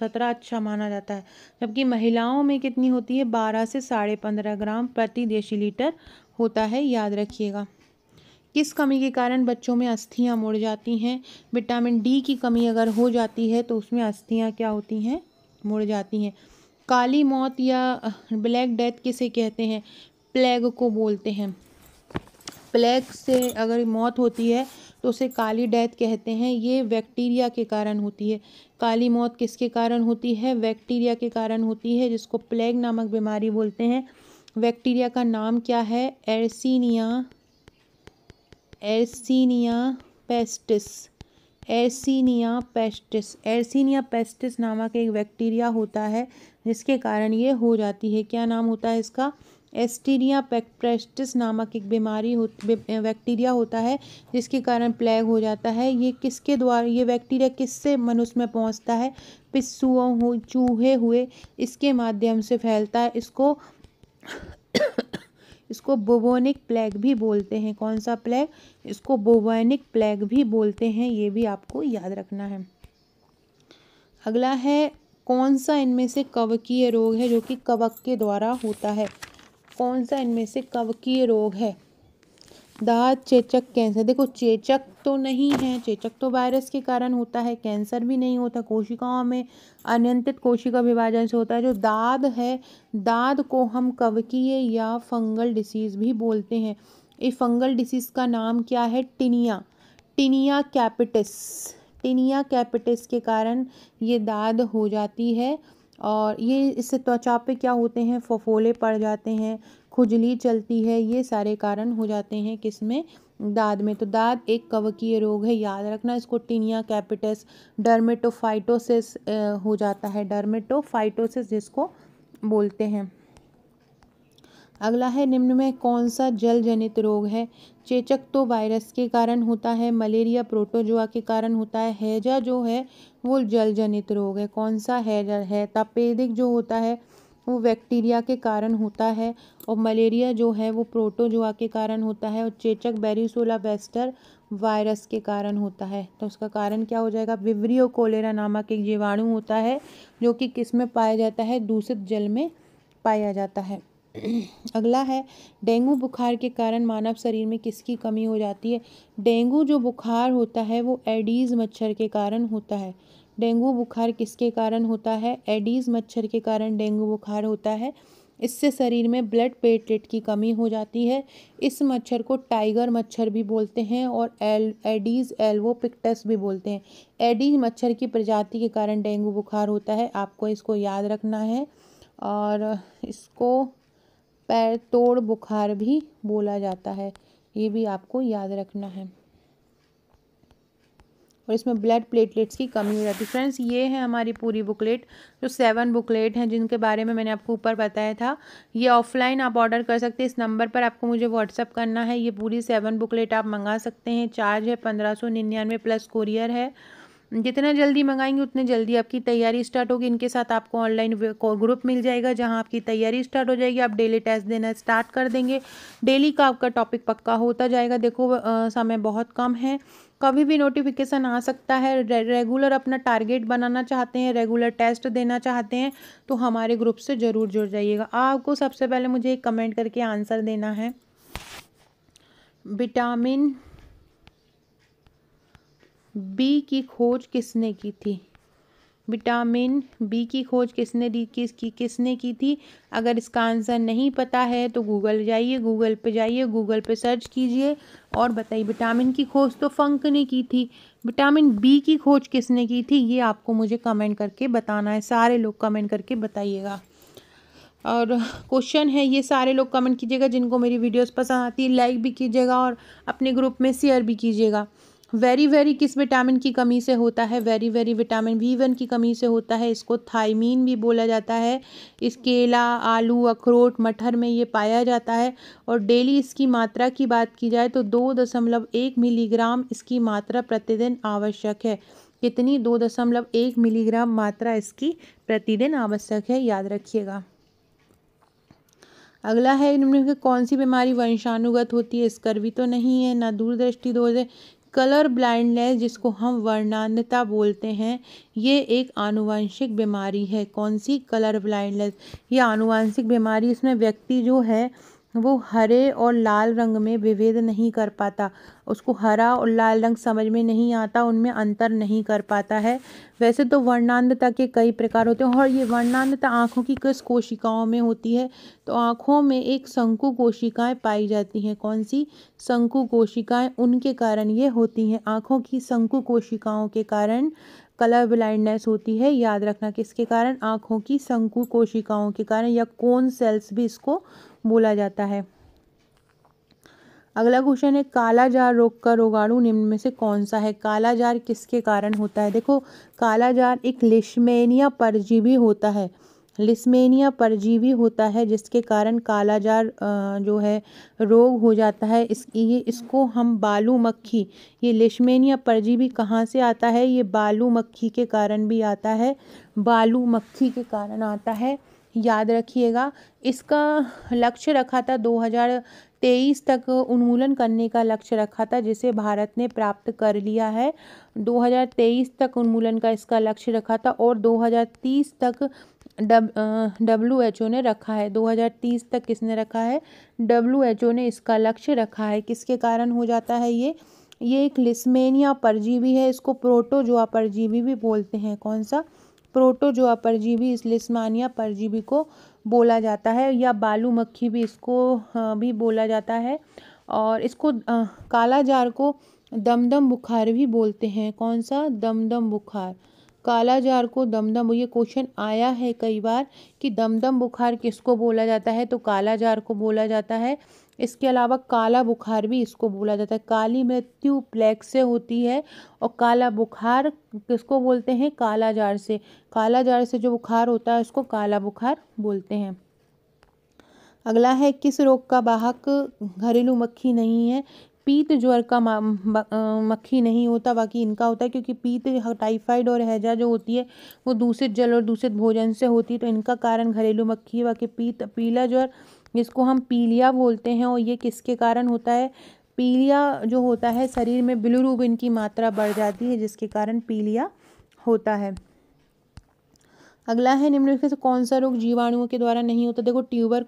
सत्रह अच्छा माना जाता है जबकि महिलाओं में कितनी होती है बारह से साढ़े पंद्रह ग्राम प्रति देशी लीटर होता है याद रखिएगा किस कमी के कारण बच्चों में अस्थियाँ मुड़ जाती हैं विटामिन डी की कमी अगर हो जाती है तो उसमें अस्थियाँ क्या होती हैं मुड़ जाती हैं काली मौत या ब्लैक डेथ किसे कहते हैं प्लेग को बोलते हैं प्लेग से अगर मौत होती है तो उसे काली डेथ कहते हैं ये बैक्टीरिया के कारण होती है काली मौत किसके कारण होती है बैक्टीरिया के कारण होती है जिसको प्लेग नामक बीमारी बोलते हैं बैक्टीरिया का नाम क्या है yersinia yersinia pestis yersinia pestis yersinia pestis नामक एक बैक्टीरिया होता है जिसके कारण ये हो जाती है क्या नाम होता है इसका एस्टीरिया पेस्ट्रिस नामक एक बीमारी हो बैक्टीरिया होता है जिसके कारण प्लेग हो जाता है ये किसके द्वारा ये बैक्टीरिया किससे मनुष्य में पहुंचता है पिस्सुओं हो चूहे हुए इसके माध्यम से फैलता है इसको इसको बोबोनिक प्लेग भी बोलते हैं कौन सा प्लेग इसको बोबोनिक प्लेग भी बोलते हैं ये भी आपको याद रखना है अगला है कौन सा इनमें से कवकीय रोग है जो कि कवक के द्वारा होता है कौन सा इनमें से कवकीय रोग है दाद चेचक कैंसर देखो चेचक तो नहीं है चेचक तो वायरस के कारण होता है कैंसर भी नहीं होता कोशिकाओं में अनियंत्रित कोशिका विभाजन से होता है जो दाद है दाद को हम कवकीय या फंगल डिसीज़ भी बोलते हैं इस फंगल डिसीज़ का नाम क्या है tinea tinea capitis tinea capitis के कारण ये दाद हो जाती है और ये इससे त्वचा पे क्या होते हैं फफोले पड़ जाते हैं खुजली चलती है ये सारे कारण हो जाते हैं किस में दाद में तो दाद एक कवकीय रोग है याद रखना इसको टिनिया कैपिटस डर्मेटोफाइटोसिस हो जाता है डर्मेटोफाइटोसिस जिसको बोलते हैं अगला है निम्न में कौन सा जल जनित रोग है चेचक तो वायरस के कारण होता है मलेरिया प्रोटोजोआ के कारण होता है हैजा जो है वो जल जनित रोग है कौन सा हैजा है तपेदिक जो होता है वो बैक्टीरिया के कारण होता है और मलेरिया जो है वो प्रोटोजोआ के कारण होता है और चेचक बेरिसोला वेस्टर वायरस के कारण होता है तो उसका कारण क्या हो जाएगा विवरियो कोलेरा नामक एक जीवाणु होता है जो कि किस में पाया जाता है दूषित जल में पाया जाता है अगला है डेंगू बुखार के कारण मानव शरीर में किसकी कमी हो जाती है डेंगू जो बुखार होता है वो एडीज़ मच्छर के कारण होता है डेंगू बुखार किसके कारण होता है एडीज़ मच्छर के कारण डेंगू बुखार होता है इससे शरीर में ब्लड प्लेटलेट की कमी हो जाती है इस मच्छर को टाइगर मच्छर भी बोलते हैं और एल एडीज़ एल्वो पिक्टस भी बोलते हैं एडीज मच्छर की प्रजाति के कारण डेंगू बुखार होता है आपको इसको याद रखना है और इसको पैर तोड़ बुखार भी बोला जाता है ये भी आपको याद रखना है और इसमें ब्लड प्लेटलेट्स की कमी हो जाती है फ्रेंड्स ये है हमारी पूरी बुकलेट जो सेवन बुकलेट हैं जिनके बारे में मैंने आपको ऊपर बताया था ये ऑफलाइन आप ऑर्डर कर सकते हैं इस नंबर पर आपको मुझे व्हाट्सअप करना है ये पूरी सेवन बुकलेट आप मंगा सकते हैं चार्ज है पंद्रह सौ निन्यानवे प्लस कोरियर है जितना जल्दी मंगाएंगे उतने जल्दी आपकी तैयारी स्टार्ट होगी इनके साथ आपको ऑनलाइन ग्रुप मिल जाएगा जहाँ आपकी तैयारी स्टार्ट हो जाएगी आप डेली टेस्ट देना स्टार्ट कर देंगे डेली का आपका टॉपिक पक्का होता जाएगा देखो समय बहुत कम है कभी भी नोटिफिकेशन आ सकता है रे, रेगुलर अपना टारगेट बनाना चाहते हैं रेगुलर टेस्ट देना चाहते हैं तो हमारे ग्रुप से ज़रूर जुड़ जाइएगा आपको सबसे पहले मुझे एक कमेंट करके आंसर देना है विटामिन बी की खोज किसने की थी विटामिन बी की खोज किसने दी किस की किसने की थी अगर इसका आंसर नहीं पता है तो गूगल जाइए गूगल पे जाइए गूगल पे सर्च कीजिए और बताइए विटामिन की खोज तो फंक ने की थी विटामिन बी की खोज किसने की थी ये आपको मुझे कमेंट करके बताना है सारे लोग कमेंट करके बताइएगा और क्वेश्चन है ये सारे लोग कमेंट कीजिएगा जिनको मेरी वीडियोज़ पसंद आती है लाइक भी कीजिएगा और अपने ग्रुप में शेयर भी कीजिएगा वेरी वेरी किस विटामिन की कमी से होता है वेरी वेरी विटामिन बी वन की कमी से होता है इसको थाइमीन भी बोला जाता है इस केला आलू अखरोट मटर में ये पाया जाता है और डेली इसकी मात्रा की बात की जाए तो दो दशमलव एक मिलीग्राम इसकी मात्रा प्रतिदिन आवश्यक है कितनी दो दशमलव एक मिलीग्राम मात्रा इसकी प्रतिदिन आवश्यक है याद रखिएगा अगला है इनमें कौन सी बीमारी वंशानुगत होती है स्कर्वी तो नहीं है ना दूरदृष्टि दोष है कलर ब्लाइंडनेस जिसको हम वर्णांधता बोलते हैं ये एक आनुवंशिक बीमारी है कौन सी कलर ब्लाइंडनेस ये आनुवंशिक बीमारी इसमें व्यक्ति जो है वो हरे और लाल रंग में विभेद नहीं कर पाता उसको हरा और लाल रंग समझ में नहीं आता उनमें अंतर नहीं कर पाता है वैसे तो वर्णांधता के कई प्रकार होते हैं और ये वर्णांधता आँखों की किस कोशिकाओं में होती है तो आँखों में एक शंकु कोशिकाएं पाई जाती हैं कौन सी शंकु कोशिकाएं उनके कारण ये होती हैं आँखों की शंकु कोशिकाओं के कारण कलर ब्लाइंडनेस होती है याद रखना किसके कारण आँखों की शंकु कोशिकाओं के कारण या कौन सेल्स भी इसको बोला जाता है अगला क्वेश्चन है कालाजार रोग का रोगाणु निम्न में से कौन सा है कालाजार किसके कारण होता है देखो कालाजार एक लिशमेनिया परजीवी होता है लिस्मेनिया परजीवी होता है जिसके कारण कालाजार जो है रोग हो जाता है इस ये इसको हम बालू मक्खी ये लिस्मेनिया परजीवी कहाँ से आता है ये बालू मक्खी के कारण भी आता है बालू मक्खी के कारण आता है याद रखिएगा इसका लक्ष्य रखा था 2023 तक उन्मूलन करने का लक्ष्य रखा था जिसे भारत ने प्राप्त कर लिया है 2023 तक उन्मूलन का इसका लक्ष्य रखा था और 2030 तक डब एच ओ ने रखा है दो हज़ार तीस तक किसने रखा है डब्लू एच ओ ने इसका लक्ष्य रखा है किसके कारण हो जाता है ये ये एक लिस्मेनिया परजीवी है इसको प्रोटोजोआ परजीवी भी बोलते हैं कौन सा प्रोटोजोआ परजीवी इस लिस्मानिया परजीवी को बोला जाता है या बालू मक्खी भी इसको भी बोला जाता है और इसको कालाजार को दमदम बुखार भी बोलते हैं कौन सा दमदम बुखार कालाजार को दमदम ये क्वेश्चन आया है कई बार कि दमदम बुखार किसको बोला जाता है तो कालाजार को बोला जाता है इसके अलावा काला बुखार भी इसको बोला जाता है काली मृत्यु प्लेग से होती है और काला बुखार किसको बोलते हैं कालाजार से कालाजार से जो बुखार होता है उसको काला बुखार बोलते हैं अगला है किस रोग का बाहक घरेलू मक्खी नहीं है पीत ज्वर का मक्खी नहीं होता बाकी इनका होता है क्योंकि पीत टाइफाइड और हैजा जो होती है वो दूषित जल और दूषित भोजन से होती है तो इनका कारण घरेलू मक्खी है बाकी पीत पीला ज्वर जिसको हम पीलिया बोलते हैं और ये किसके कारण होता है पीलिया जो होता है शरीर में बिलुरूबिन की मात्रा बढ़ जाती है जिसके कारण पीलिया होता है अगला है निम्नलिखित से कौन सा रोग जीवाणुओं के द्वारा नहीं होता देखो ट्यूबर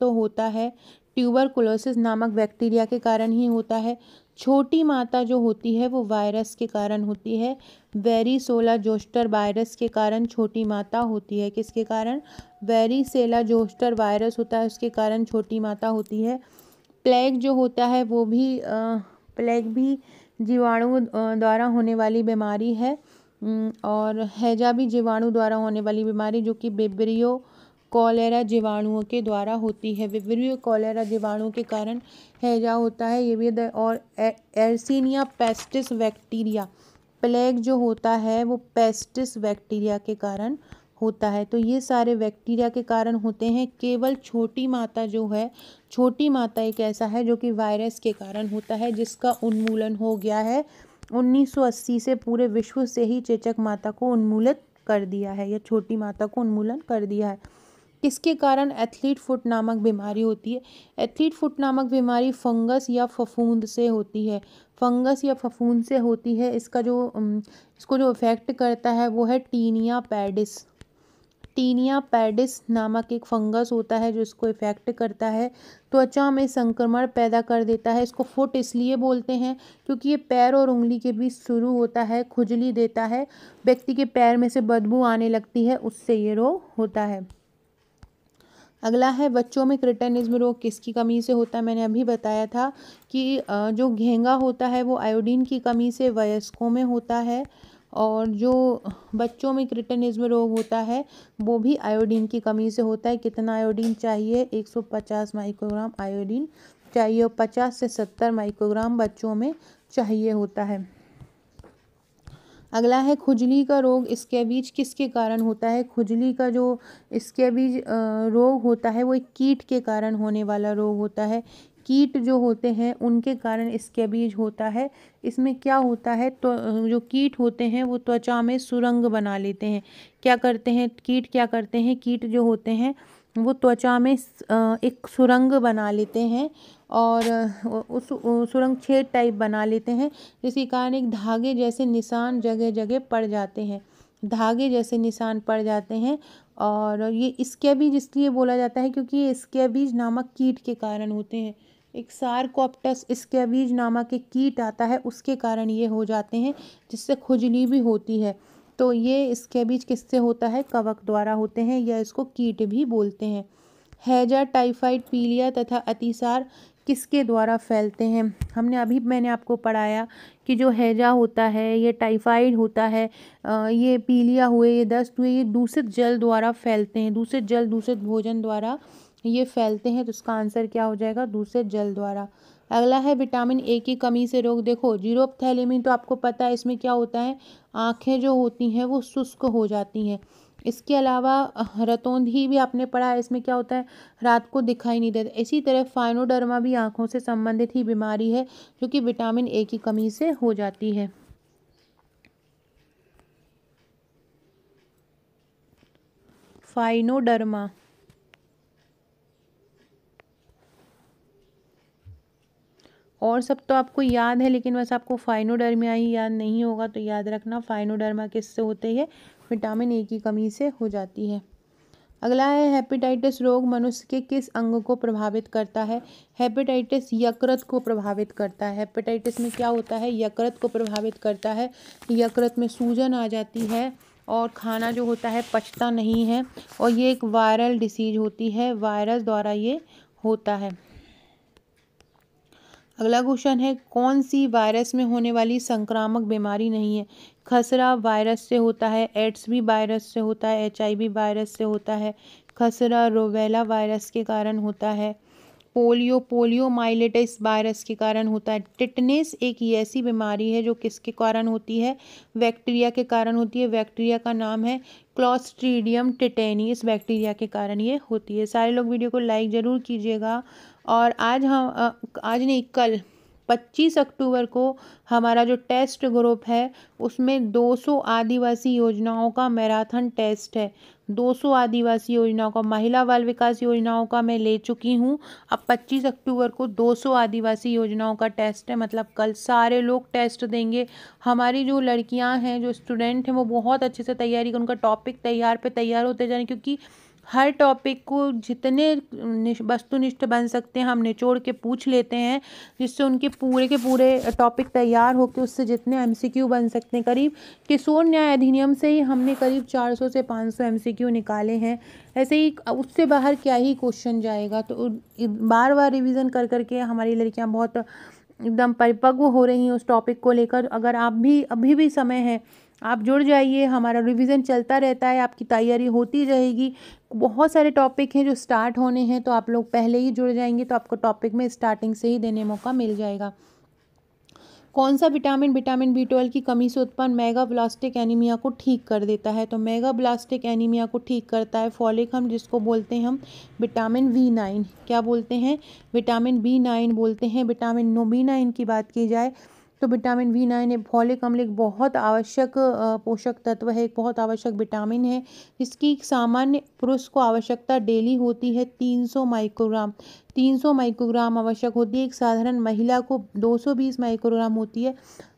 तो होता है ट्यूबरकुलोसिस नामक बैक्टीरिया के कारण ही होता है छोटी माता जो होती है वो वायरस के कारण होती है वेरीसोला जोस्टर वायरस के कारण छोटी माता होती है किसके कारण वेरीसेला जोस्टर वायरस होता है उसके कारण छोटी माता होती है प्लेग जो होता है वो भी आ, प्लेग भी जीवाणु द्वारा होने वाली बीमारी है और हैजा भी जीवाणु द्वारा होने वाली बीमारी जो कि बेबरियो कॉलेरा जीवाणुओं के द्वारा होती है विवरीय कॉलेरा जीवाणु के कारण हैजा होता है ये भी और एर्सिनिया पेस्टिस बैक्टीरिया प्लेग जो होता है वो पेस्टिस बैक्टीरिया के कारण होता है तो ये सारे बैक्टीरिया के कारण होते हैं केवल छोटी माता जो है छोटी माता एक ऐसा है जो कि वायरस के कारण होता है जिसका उन्मूलन हो गया है 1980 से पूरे विश्व से ही चेचक माता को उन्मूलित कर दिया है या छोटी माता को उन्मूलन कर दिया है किसके कारण एथलीट फुट नामक बीमारी होती है एथलीट फुट नामक बीमारी फंगस या फफूंद से होती है फंगस या फफूंद से होती है इसका जो इसको जो इफ़ेक्ट करता है वो है टीनिया पैडिस टीनिया पैडिस नामक एक फंगस होता है जो इसको इफ़ेक्ट करता है त्वचा में संक्रमण पैदा कर देता है इसको फुट इसलिए बोलते हैं क्योंकि ये पैर और उंगली के बीच शुरू होता है खुजली देता है व्यक्ति के पैर में से बदबू आने लगती है उससे ये रोग होता है अगला है बच्चों में क्रिटेनिज्म रोग किसकी कमी से होता है मैंने अभी बताया था कि जो घेंगा होता है वो आयोडीन की कमी से वयस्कों में होता है और जो बच्चों में क्रिटेनिज्म रोग होता है वो भी आयोडीन की कमी से होता है कितना आयोडीन चाहिए 150 माइक्रोग्राम आयोडीन चाहिए और 50 से 70 माइक्रोग्राम बच्चों में चाहिए होता है अगला है खुजली का रोग स्कैबीज किसके कारण होता है खुजली का जो स्कैबीज रोग होता है वो एक कीट के कारण होने वाला रोग होता है कीट जो होते हैं उनके कारण स्कैबीज होता है इसमें क्या होता है तो जो कीट होते हैं वो त्वचा में सुरंग बना लेते हैं क्या करते हैं कीट क्या करते हैं कीट जो होते हैं वो त्वचा में एक सुरंग बना लेते हैं और उस सुरंग छेद टाइप बना लेते हैं जिसके कारण एक धागे जैसे निशान जगह जगह पड़ जाते हैं धागे जैसे निशान पड़ जाते हैं और ये स्केबीज इसलिए बोला जाता है क्योंकि ये स्केबीज नामक कीट के कारण होते हैं एक सार्कोप्टस स्केबीज नामक एक कीट आता है उसके कारण ये हो जाते हैं जिससे खुजली भी होती है तो ये इसके बीच किससे होता है कवक द्वारा होते हैं या इसको कीट भी बोलते हैं हैजा टाइफाइड पीलिया तथा अतिसार किसके द्वारा फैलते हैं हमने अभी मैंने आपको पढ़ाया कि जो हैजा होता है ये टाइफाइड होता है ये पीलिया हुए ये दस्त हुए ये दूषित जल द्वारा फैलते हैं दूषित जल दूषित भोजन द्वारा ये फैलते हैं तो इसका आंसर क्या हो जाएगा दूषित जल द्वारा अगला है विटामिन ए की कमी से रोग देखो जीरोपथैलेमिन तो आपको पता है इसमें क्या होता है आँखें जो होती हैं वो शुष्क हो जाती हैं इसके अलावा रतौंधी भी आपने पढ़ा है इसमें क्या होता है रात को दिखाई नहीं देता इसी तरह फाइनोडर्मा भी आँखों से संबंधित ही बीमारी है जो कि विटामिन ए की कमी से हो जाती है फाइनोडर्मा और सब तो आपको याद है लेकिन बस आपको फाइनोडर्मिया ही याद नहीं होगा तो याद रखना फाइनोडर्मा किससे होते हैं विटामिन ए की कमी से हो जाती है अगला है हेपेटाइटिस रोग मनुष्य के किस अंग को प्रभावित करता है हेपेटाइटिस यकृत को प्रभावित करता है हेपेटाइटिस में क्या होता है यकृत को प्रभावित करता है यकृत में सूजन आ जाती है और खाना जो होता है पचता नहीं है और ये एक वायरल डिसीज होती है वायरस द्वारा ये होता है अगला क्वेश्चन है कौन सी वायरस में होने वाली संक्रामक बीमारी नहीं है खसरा वायरस से होता है एड्स भी वायरस से होता है एचआईवी वायरस से होता है खसरा रोवेला वायरस के कारण होता है पोलियो पोलियो माइलेटिस वायरस के कारण होता है टिटनेस एक ऐसी बीमारी है जो किसके कारण होती है बैक्टीरिया के कारण होती है बैक्टीरिया का नाम है क्लॉस्ट्रीडियम टिटेनियस बैक्टीरिया के कारण ये होती है सारे लोग वीडियो को लाइक ज़रूर कीजिएगा और आज हम आज नहीं कल 25 अक्टूबर को हमारा जो टेस्ट ग्रुप है उसमें 200 आदिवासी योजनाओं का मैराथन टेस्ट है 200 आदिवासी योजनाओं का महिला बाल विकास योजनाओं का मैं ले चुकी हूँ अब 25 अक्टूबर को 200 आदिवासी योजनाओं का टेस्ट है मतलब कल सारे लोग टेस्ट देंगे हमारी जो लड़कियाँ हैं जो स्टूडेंट हैं वो बहुत अच्छे से तैयारी उनका टॉपिक तैयार पे तैयार होते जा क्योंकि हर टॉपिक को जितने वस्तुनिष्ठ बन सकते हैं हम निचोड़ के पूछ लेते हैं जिससे उनके पूरे के पूरे टॉपिक तैयार होकर उससे जितने एमसीक्यू बन सकते हैं करीब किशोर न्याय अधिनियम से ही हमने करीब 400 से 500 एमसीक्यू निकाले हैं ऐसे ही उससे बाहर क्या ही क्वेश्चन जाएगा तो बार बार रिविज़न कर करके हमारी लड़कियाँ बहुत एकदम परिपक्व हो रही हैं उस टॉपिक को लेकर अगर आप भी अभी भी समय है आप जुड़ जाइए हमारा रिवीजन चलता रहता है आपकी तैयारी होती रहेगी बहुत सारे टॉपिक हैं जो स्टार्ट होने हैं तो आप लोग पहले ही जुड़ जाएंगे तो आपको टॉपिक में स्टार्टिंग से ही देने मौका मिल जाएगा कौन सा विटामिन विटामिन बी ट्वेल्व की कमी से उत्पन्न मेगा ब्लास्टिक एनीमिया को ठीक कर देता है तो मेगा ब्लास्टिक एनीमिया को ठीक करता है फॉलिक हम जिसको बोलते हैं हम विटामिन वी नाइन क्या बोलते हैं विटामिन बी नाइन बोलते हैं विटामिन नो बी नाइन की बात की जाए तो विटामिन वी नाइन एक फॉलिक अम्ल एक बहुत आवश्यक पोषक तत्व है एक बहुत आवश्यक विटामिन है इसकी सामान्य पुरुष को आवश्यकता डेली होती है 300 माइक्रोग्राम 300 माइक्रोग्राम आवश्यक होती है एक साधारण महिला को 220 माइक्रोग्राम होती है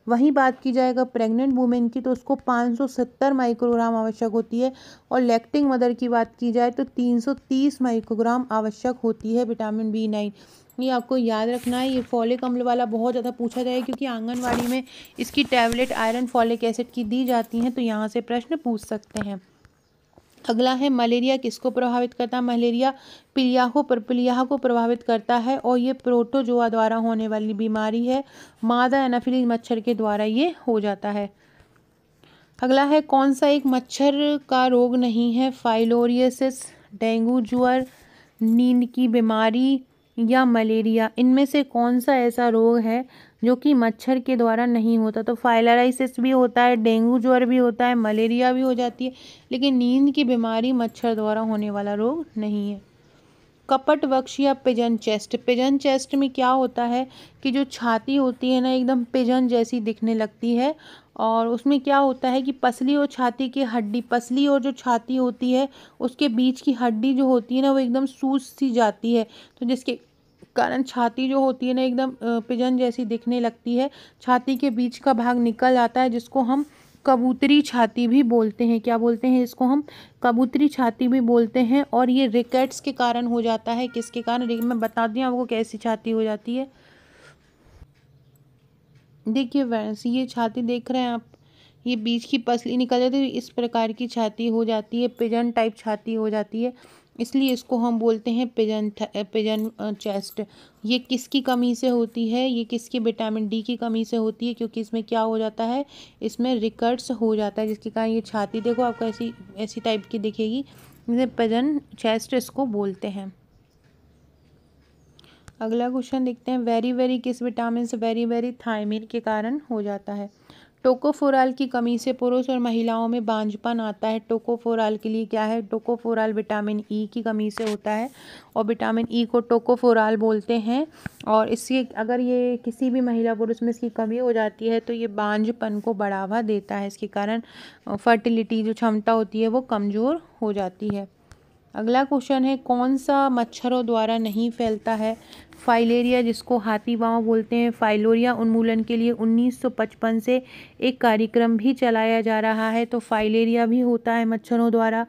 वहीं बात की जाएगा प्रेग्नेंट वुमेन की तो उसको 570 माइक्रोग्राम आवश्यक होती है और लैक्टिंग मदर की बात की जाए तो 330 माइक्रोग्राम आवश्यक होती है विटामिन बी नाइन ये आपको याद रखना है ये फॉलिक अम्ल वाला बहुत ज़्यादा पूछा जाएगा क्योंकि आंगनवाड़ी में इसकी टैबलेट आयरन फॉलिक एसिड की दी जाती हैं तो यहाँ से प्रश्न पूछ सकते हैं अगला है मलेरिया किसको प्रभावित करता है मलेरिया पिलियाहो पर पिलियाह को प्रभावित करता है और ये प्रोटोजोआ द्वारा होने वाली बीमारी है मादा एनाफिली मच्छर के द्वारा ये हो जाता है अगला है कौन सा एक मच्छर का रोग नहीं है फाइलोरियसिस डेंगू ज्वर नींद की बीमारी या मलेरिया इनमें से कौन सा ऐसा रोग है जो कि मच्छर के द्वारा नहीं होता तो फाइलराइसिस भी होता है डेंगू ज्वर भी होता है मलेरिया भी हो जाती है लेकिन नींद की बीमारी मच्छर द्वारा होने वाला रोग नहीं है कपट वक्ष या पिजन चेस्ट पिजन चेस्ट में क्या होता है कि जो छाती होती है ना एकदम पिजन जैसी दिखने लगती है और उसमें क्या होता है कि पसली और छाती की हड्डी पसली और जो छाती होती है उसके बीच की हड्डी जो होती है ना वो एकदम सूज सी जाती है तो जिसके कारण छाती जो होती है ना एकदम पिजन जैसी दिखने लगती है छाती के बीच का भाग निकल आता है जिसको हम कबूतरी छाती भी बोलते हैं क्या बोलते हैं इसको हम कबूतरी छाती भी बोलते हैं और ये रिकेट्स के कारण हो जाता है किसके कारण मैं बता दिया आपको कैसी छाती हो जाती है देखिए फ्रेंड्स ये छाती देख रहे हैं आप ये बीच की पसली निकल जाती है तो इस प्रकार की छाती हो जाती है पिजन टाइप छाती हो जाती है इसलिए इसको हम बोलते हैं पिजन पिजन चेस्ट ये किसकी कमी से होती है ये किसकी विटामिन डी की कमी से होती है क्योंकि इसमें क्या हो जाता है इसमें रिकर्ट्स हो जाता है जिसके कारण ये छाती देखो आपको ऐसी ऐसी टाइप की दिखेगी जैसे पिजन चेस्ट इसको बोलते हैं अगला क्वेश्चन देखते हैं वेरी वेरी किस विटामिन से वेरी वेरी थायमिन के कारण हो जाता है टोकोफोराल की कमी से पुरुष और महिलाओं में बांझपन आता है टोकोफोराल के लिए क्या है टोकोफोराल विटामिन ई e की कमी से होता है और विटामिन ई e को टोकोफोराल बोलते हैं और इसके अगर ये किसी भी महिला पुरुष में इसकी कमी हो जाती है तो ये बांझपन को बढ़ावा देता है इसके कारण फर्टिलिटी जो क्षमता होती है वो कमज़ोर हो जाती है अगला क्वेश्चन है कौन सा मच्छरों द्वारा नहीं फैलता है फाइलेरिया जिसको हाथी बाँव बोलते हैं फाइलोरिया उन्मूलन के लिए 1955 से एक कार्यक्रम भी चलाया जा रहा है तो फाइलेरिया भी होता है मच्छरों द्वारा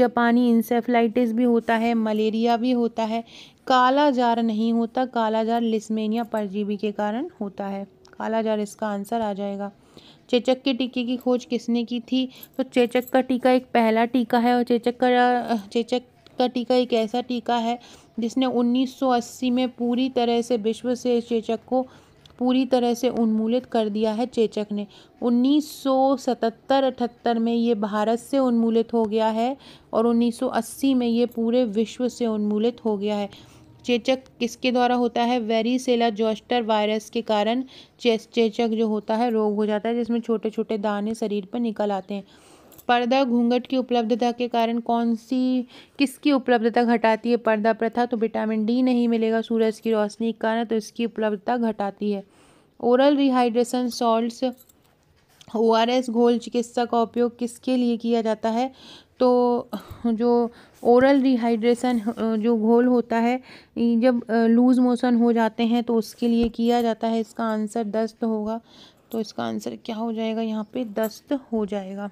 जापानी इंसेफ्लाइटिस भी होता है मलेरिया भी होता है काला जार नहीं होता काला जार लिस्मेनिया परजीवी के कारण होता है काला जार इसका आंसर आ जाएगा चेचक के टीके की खोज किसने की थी तो चेचक का टीका एक पहला टीका है और चेचक का चेचक का टीका एक ऐसा टीका है जिसने 1980 में पूरी तरह से विश्व से चेचक को पूरी तरह से उन्मूलित कर दिया है चेचक ने 1977-78 में ये भारत से उन्मूलित हो गया है और 1980 में ये पूरे विश्व से उन्मूलित हो गया है चेचक किसके द्वारा होता है वेरीसेला जोस्टर वायरस के कारण चेस चेचक जो होता है रोग हो जाता है जिसमें छोटे छोटे दाने शरीर पर निकल आते हैं पर्दा घूंघट की उपलब्धता के कारण कौन सी किसकी उपलब्धता घटाती है पर्दा प्रथा तो विटामिन डी नहीं मिलेगा सूरज की रोशनी के कारण तो इसकी उपलब्धता घटाती है oral rehydration salts O R S घोल चिकित्सा का उपयोग किसके लिए किया जाता है तो जो ओरल रिहाइड्रेशन जो घोल होता है जब लूज़ मोशन हो जाते हैं तो उसके लिए किया जाता है इसका आंसर दस्त होगा तो इसका आंसर क्या हो जाएगा यहाँ पे दस्त हो जाएगा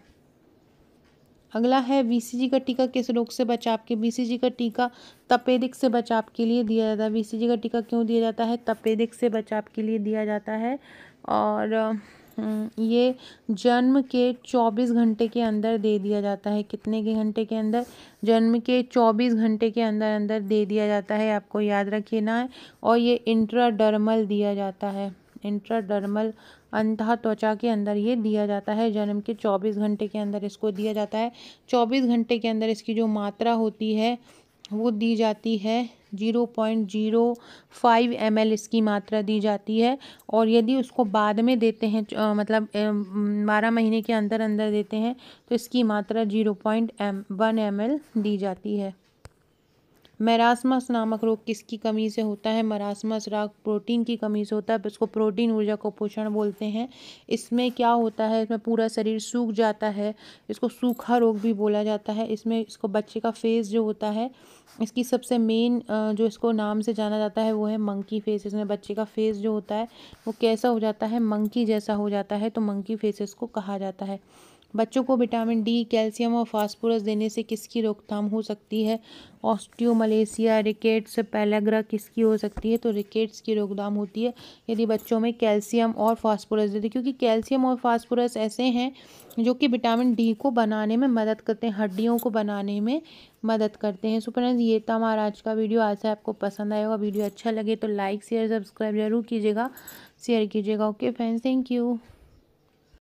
अगला है बीसीजी का टीका किस रोग से बचाव के बीसीजी का टीका तपेदिक से बचाव के लिए दिया जाता है बीसीजी का टीका क्यों दिया जाता है तपेदिक से बचाव के लिए दिया जाता है और हम्म, ये जन्म के चौबीस घंटे के अंदर दे दिया जाता है कितने के घंटे के अंदर जन्म के चौबीस घंटे के अंदर अंदर दे दिया जाता है आपको याद ना है और ये इंट्राडर्मल दिया जाता है इंट्राडर्मल अंतः त्वचा के अंदर ये दिया जाता है जन्म के चौबीस घंटे के अंदर इसको दिया जाता है चौबीस घंटे के अंदर इसकी जो मात्रा होती है वो दी जाती है zero point zero five M L इसकी मात्रा दी जाती है और यदि उसको बाद में देते हैं मतलब बारह महीने के अंदर अंदर देते हैं तो इसकी मात्रा zero point M one M L दी जाती है मैरासमस नामक रोग किसकी कमी से होता है मरासमस राग प्रोटीन की कमी से होता है इसको प्रोटीन ऊर्जा को पोषण बोलते हैं इसमें क्या होता है इसमें पूरा शरीर सूख जाता है इसको सूखा रोग भी बोला जाता है इसमें इसको बच्चे का फेस जो होता है इसकी सबसे मेन जो इसको नाम से जाना जाता है वो है मंकी फेस इसमें बच्चे का फेस जो होता है वो कैसा हो जाता है मंकी जैसा हो जाता है तो मंकी फेस को कहा जाता है बच्चों को विटामिन डी कैल्शियम और फास्फोरस देने से किसकी रोकथाम हो सकती है ऑस्टियोमलेसिया रिकेट्स पैलाग्रा किसकी हो सकती है तो रिकेट्स की रोकथाम होती है यदि बच्चों में कैल्शियम और फास्फोरस देते क्योंकि कैल्शियम और फास्फोरस ऐसे हैं जो कि विटामिन डी को बनाने में मदद करते हैं हड्डियों को बनाने में मदद करते हैं सो फ्रेंड्स ये था हमारा आज का वीडियो आज आपको पसंद आया होगा वीडियो अच्छा लगे तो लाइक शेयर सब्सक्राइब जरूर कीजिएगा शेयर कीजिएगा ओके फ्रेंड्स थैंक यू